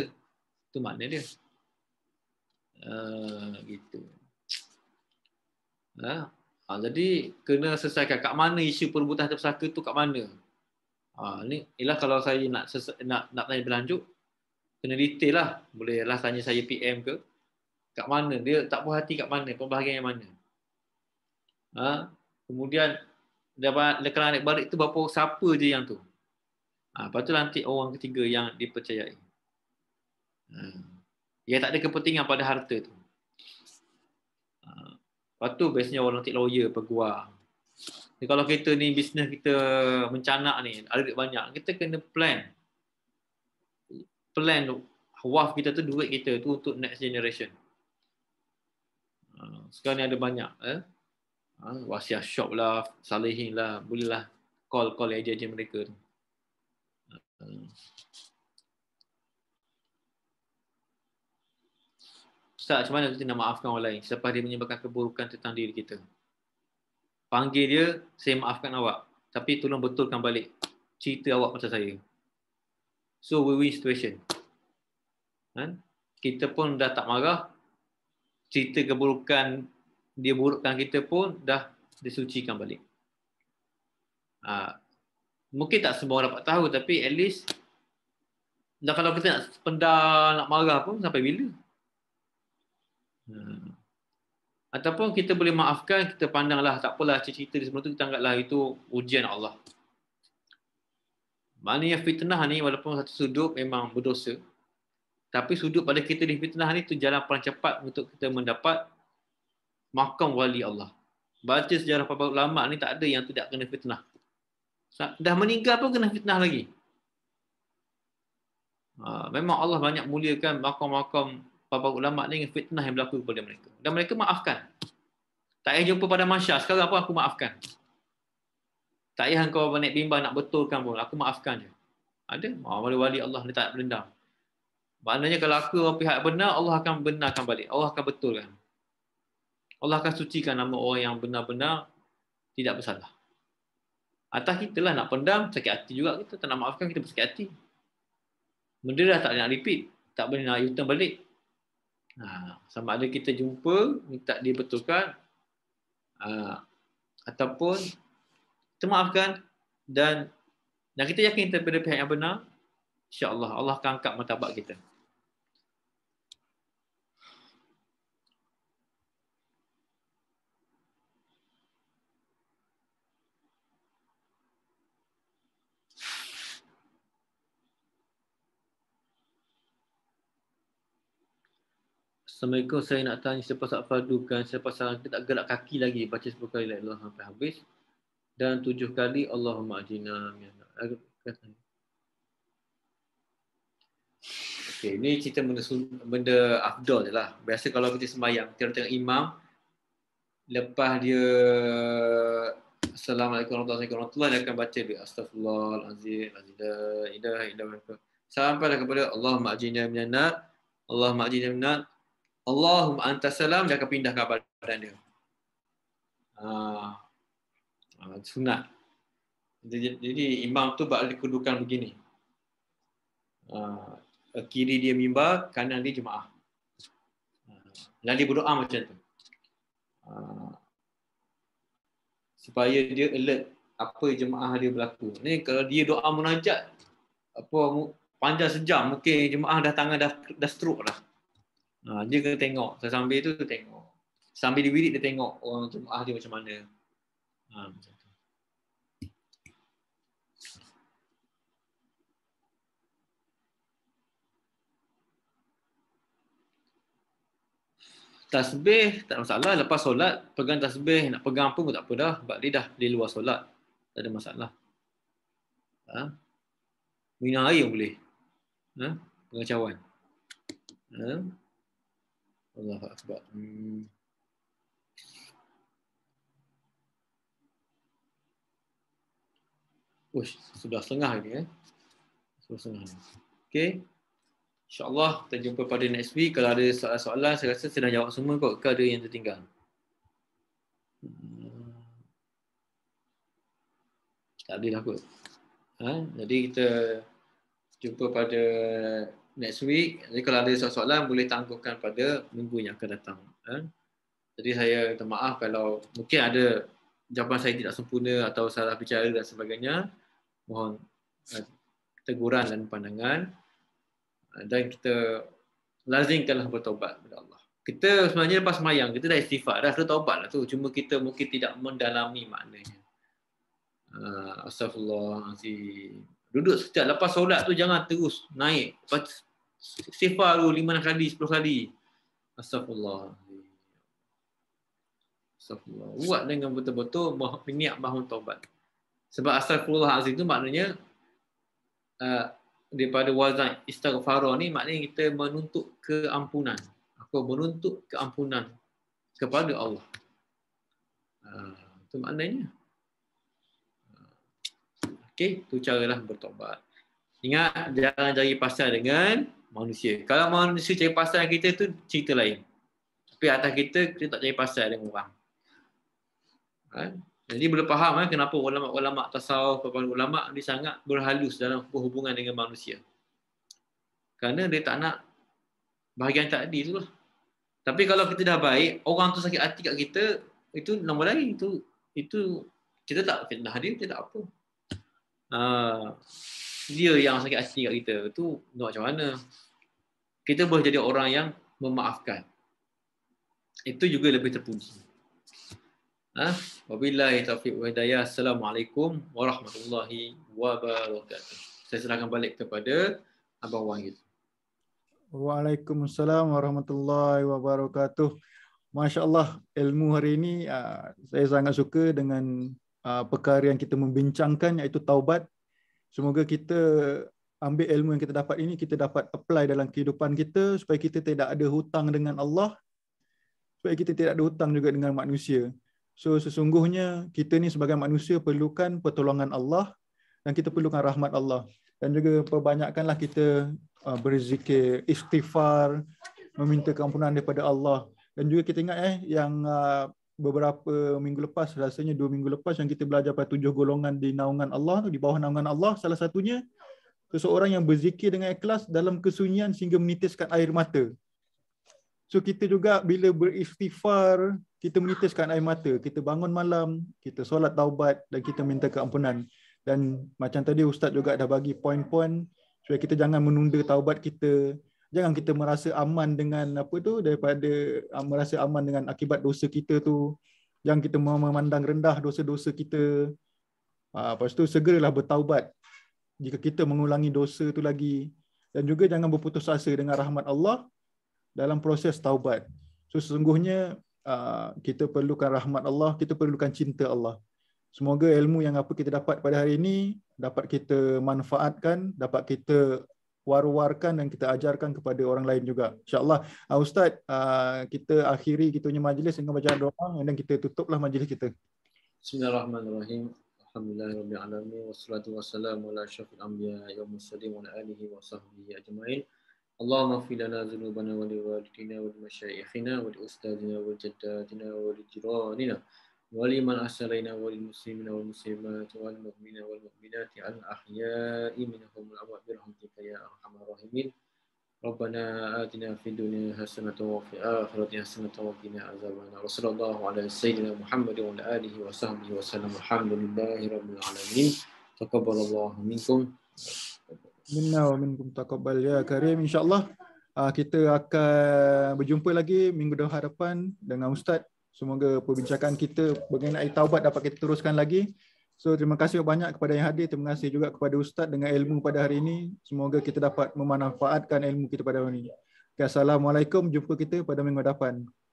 Itu makna dia. Ah, gitu. Nah, ha. Ah, jadi kena selesaikan kat mana isu perebutan harta pusaka tu kat mana? Ha ni ialah kalau saya nak nak nak tanya berlanjut kena detail lah. Bolehlah tanya saya PM ke. Kat mana dia tak puas hati kat mana? Pembahagian yang mana? Ha? Kemudian dapat lekaran anak balik tu berapa siapa je yang tu? Ha, lepas tu nanti orang ketiga yang dipercayai. Hmm yang tak ada kepentingan pada harta tu. Ha. Lepas tu biasanya orang nanti lawyer peguam. Jadi kalau kita ni bisnes kita mencanak ni, ada banyak, kita kena plan. Plan waf kita tu, duit kita tu untuk next generation. Ha. Sekarang ni ada banyak. Eh? Ya. Ha, Wasiah shop lah, salihin lah, bolehlah call-call aja-aja mereka tu. Ustaz, macam mana kita nak maafkan orang lain selepas dia menyebabkan keburukan tentang diri kita? Panggil dia, saya maafkan awak. Tapi tolong betulkan balik cerita awak pasal saya. So, we win situation. Ha? Kita pun dah tak marah. Cerita keburukan dia burukkan kita pun dah disucikan balik. Ha. Mungkin tak semua orang dapat tahu tapi at least dan kalau kita nak pendah, nak marah pun sampai bila? Hmm. Ataupun kita boleh maafkan, kita pandanglah tak apalah cerita di sebelum tu kita anggaplah itu ujian Allah. Maknanya fitnah ni walaupun satu sudut memang berdosa. Tapi sudut pada kita di fitnah ni tu jalan paling cepat untuk kita mendapat makam wali Allah. Baca sejarah para ulama ni tak ada yang tidak kena fitnah. Dah meninggal pun kena fitnah lagi. Ha, memang Allah banyak muliakan makam-makam para ulama ni dengan fitnah yang berlaku kepada mereka. Dan mereka maafkan. Tak payah jumpa pada masyarakat. Sekarang pun aku maafkan. Tak payah kau naik bimbang nak betulkan pun. Aku maafkan je. Ada. Wali-wali ah, Allah ni tak berendam. Maknanya kalau aku pihak benar, Allah akan benarkan balik. Allah akan betulkan. Allah akan sucikan nama orang yang benar-benar tidak bersalah. Atas kita lah nak pendam, sakit hati juga kita. Tak nak maafkan, kita bersakit hati. Benda dah tak nak repeat. Tak boleh nak return balik. Ha, sama ada kita jumpa, minta dia betulkan ha, ataupun temaafkan dan dan kita yakin daripada pihak yang benar, insya-Allah Allah akan angkat martabat kita. Assalamualaikum, saya nak tanya siapa pasal fardu kan Siapa pasal kita tak gerak kaki lagi Baca sepuluh kali lah Allah sampai habis Dan tujuh kali Allahumma ajina Okay, ini cerita benda, benda afdol je lah Biasa kalau kita sembahyang Kita tengok imam Lepas dia Assalamualaikum warahmatullahi wabarakatuh Dia akan baca dia Astagfirullahaladzim Sampai lah kepada Allahumma ajina minyana Allahumma ajina minyana Allahumma anta salam dia akan pindahkan badan dia. Ah. Uh, sunat. Jadi, jadi imam tu buat kedudukan begini. Uh, kiri dia mimbar, kanan dia jemaah. Dan ah, dia berdoa macam tu. Uh, supaya dia alert apa jemaah dia berlaku. Ni kalau dia doa munajat apa panjang sejam mungkin jemaah dah tangan dah dah stroke dah. Ha, dia kena tengok. Saya sambil tu, tengok. Sambil dia wirik, dia tengok orang ah dia macam mana. Ha, macam tu. Tasbih tak ada masalah. Lepas solat, pegang tasbih. Nak pegang pun tak apa dah. Sebab dia dah di luar solat. Tak ada masalah. Ha? Minah air pun boleh. Ha? Pengacauan. Ha? Allah akbar. Hmm. sudah setengah ini. Eh? Sudah setengah ini. Okay. InsyaAllah kita jumpa pada next week. Kalau ada soalan-soalan, saya rasa saya dah jawab semua kot. Kalau ada yang tertinggal. Hmm. Tak ada lah kot. Ha? Jadi kita jumpa pada next week. Jadi kalau ada soalan-soalan boleh tangguhkan pada minggu yang akan datang. Eh? Jadi saya minta maaf kalau mungkin ada jawapan saya tidak sempurna atau salah bicara dan sebagainya. Mohon eh, teguran dan pandangan. Eh, dan kita lazimkanlah bertobat kepada Allah. Kita sebenarnya lepas semayang, kita dah istighfar, dah bertobat lah tu. Cuma kita mungkin tidak mendalami maknanya. Uh, Duduk setiap lepas solat tu jangan terus naik sifar tu lima enam kali, sepuluh kali. Astagfirullah. Astagfirullah. Buat dengan betul-betul niat bahu taubat. Sebab astagfirullah azim tu maknanya uh, daripada wazan istighfarah ni maknanya kita menuntut keampunan. Aku menuntut keampunan kepada Allah. Uh, itu maknanya. Uh, okay, tu caralah bertobat. Ingat, jangan jadi pasal dengan manusia. Kalau manusia cari pasal kita tu cerita lain. Tapi atas kita kita tak cari pasal dengan orang. Ha? Jadi boleh faham eh, kenapa ulama-ulama tasawuf para ulama ni sangat berhalus dalam hubungan dengan manusia. Kerana dia tak nak bahagian tak adil tu lah. Tapi kalau kita dah baik, orang tu sakit hati kat kita, itu nombor lain. Itu, itu kita tak kita dah hadir, kita tak apa. Uh, dia yang sakit hati kat kita tu macam mana kita boleh jadi orang yang memaafkan itu juga lebih terpuji ha wabillahi taufiq wa hidayah assalamualaikum warahmatullahi wabarakatuh saya serahkan balik kepada abang wang Waalaikumsalam warahmatullahi wabarakatuh. Masya-Allah ilmu hari ini ah, saya sangat suka dengan uh, perkara yang kita membincangkan iaitu taubat Semoga kita ambil ilmu yang kita dapat ini, kita dapat apply dalam kehidupan kita supaya kita tidak ada hutang dengan Allah, supaya kita tidak ada hutang juga dengan manusia. So sesungguhnya kita ni sebagai manusia perlukan pertolongan Allah dan kita perlukan rahmat Allah. Dan juga perbanyakkanlah kita uh, berzikir, istighfar, meminta keampunan daripada Allah. Dan juga kita ingat eh yang uh, beberapa minggu lepas rasanya dua minggu lepas yang kita belajar pada tujuh golongan di naungan Allah tu di bawah naungan Allah salah satunya seseorang yang berzikir dengan ikhlas dalam kesunyian sehingga menitiskan air mata. So kita juga bila beristighfar kita menitiskan air mata, kita bangun malam, kita solat taubat dan kita minta keampunan. Dan macam tadi ustaz juga dah bagi poin-poin supaya kita jangan menunda taubat kita, jangan kita merasa aman dengan apa tu daripada ah, merasa aman dengan akibat dosa kita tu jangan kita memandang rendah dosa-dosa kita ah lepas tu segeralah bertaubat jika kita mengulangi dosa tu lagi dan juga jangan berputus asa dengan rahmat Allah dalam proses taubat so sesungguhnya ah, kita perlukan rahmat Allah kita perlukan cinta Allah semoga ilmu yang apa kita dapat pada hari ini dapat kita manfaatkan dapat kita war-warkan dan kita ajarkan kepada orang lain juga. InsyaAllah. Uh, Ustaz, uh, kita akhiri kita punya majlis dengan baca doa dan kita tutuplah majlis kita. Bismillahirrahmanirrahim. Alhamdulillahirrahmanirrahim. Wassalatu wassalamu ala syafiq anbiya wa mursalim wa alihi wa sahbihi ajma'in. Allahumma fi lana zunubana wa liwalidina wa limasyaikhina wa liustadina wa jaddadina wa lijiranina. Wa ولمن أسرينا وللمسلمين والمسلمات والمؤمنين والمؤمنات على الأحياء منهم الأموات برهم تلك يا أرحم الراحمين ربنا آتنا في الدنيا حسنة وفي الآخرة حسنة وقنا عذاب النار وصلى الله على سيدنا محمد وعلى آله وصحبه وسلم الحمد لله رب العالمين تقبل الله منكم منا ومنكم تقبل يا كريم إن شاء الله Kita akan berjumpa lagi minggu depan dengan Ustaz Semoga perbincangan kita mengenai taubat dapat kita teruskan lagi. So terima kasih banyak kepada yang hadir. Terima kasih juga kepada Ustaz dengan ilmu pada hari ini. Semoga kita dapat memanfaatkan ilmu kita pada hari ini. Assalamualaikum. Jumpa kita pada minggu depan.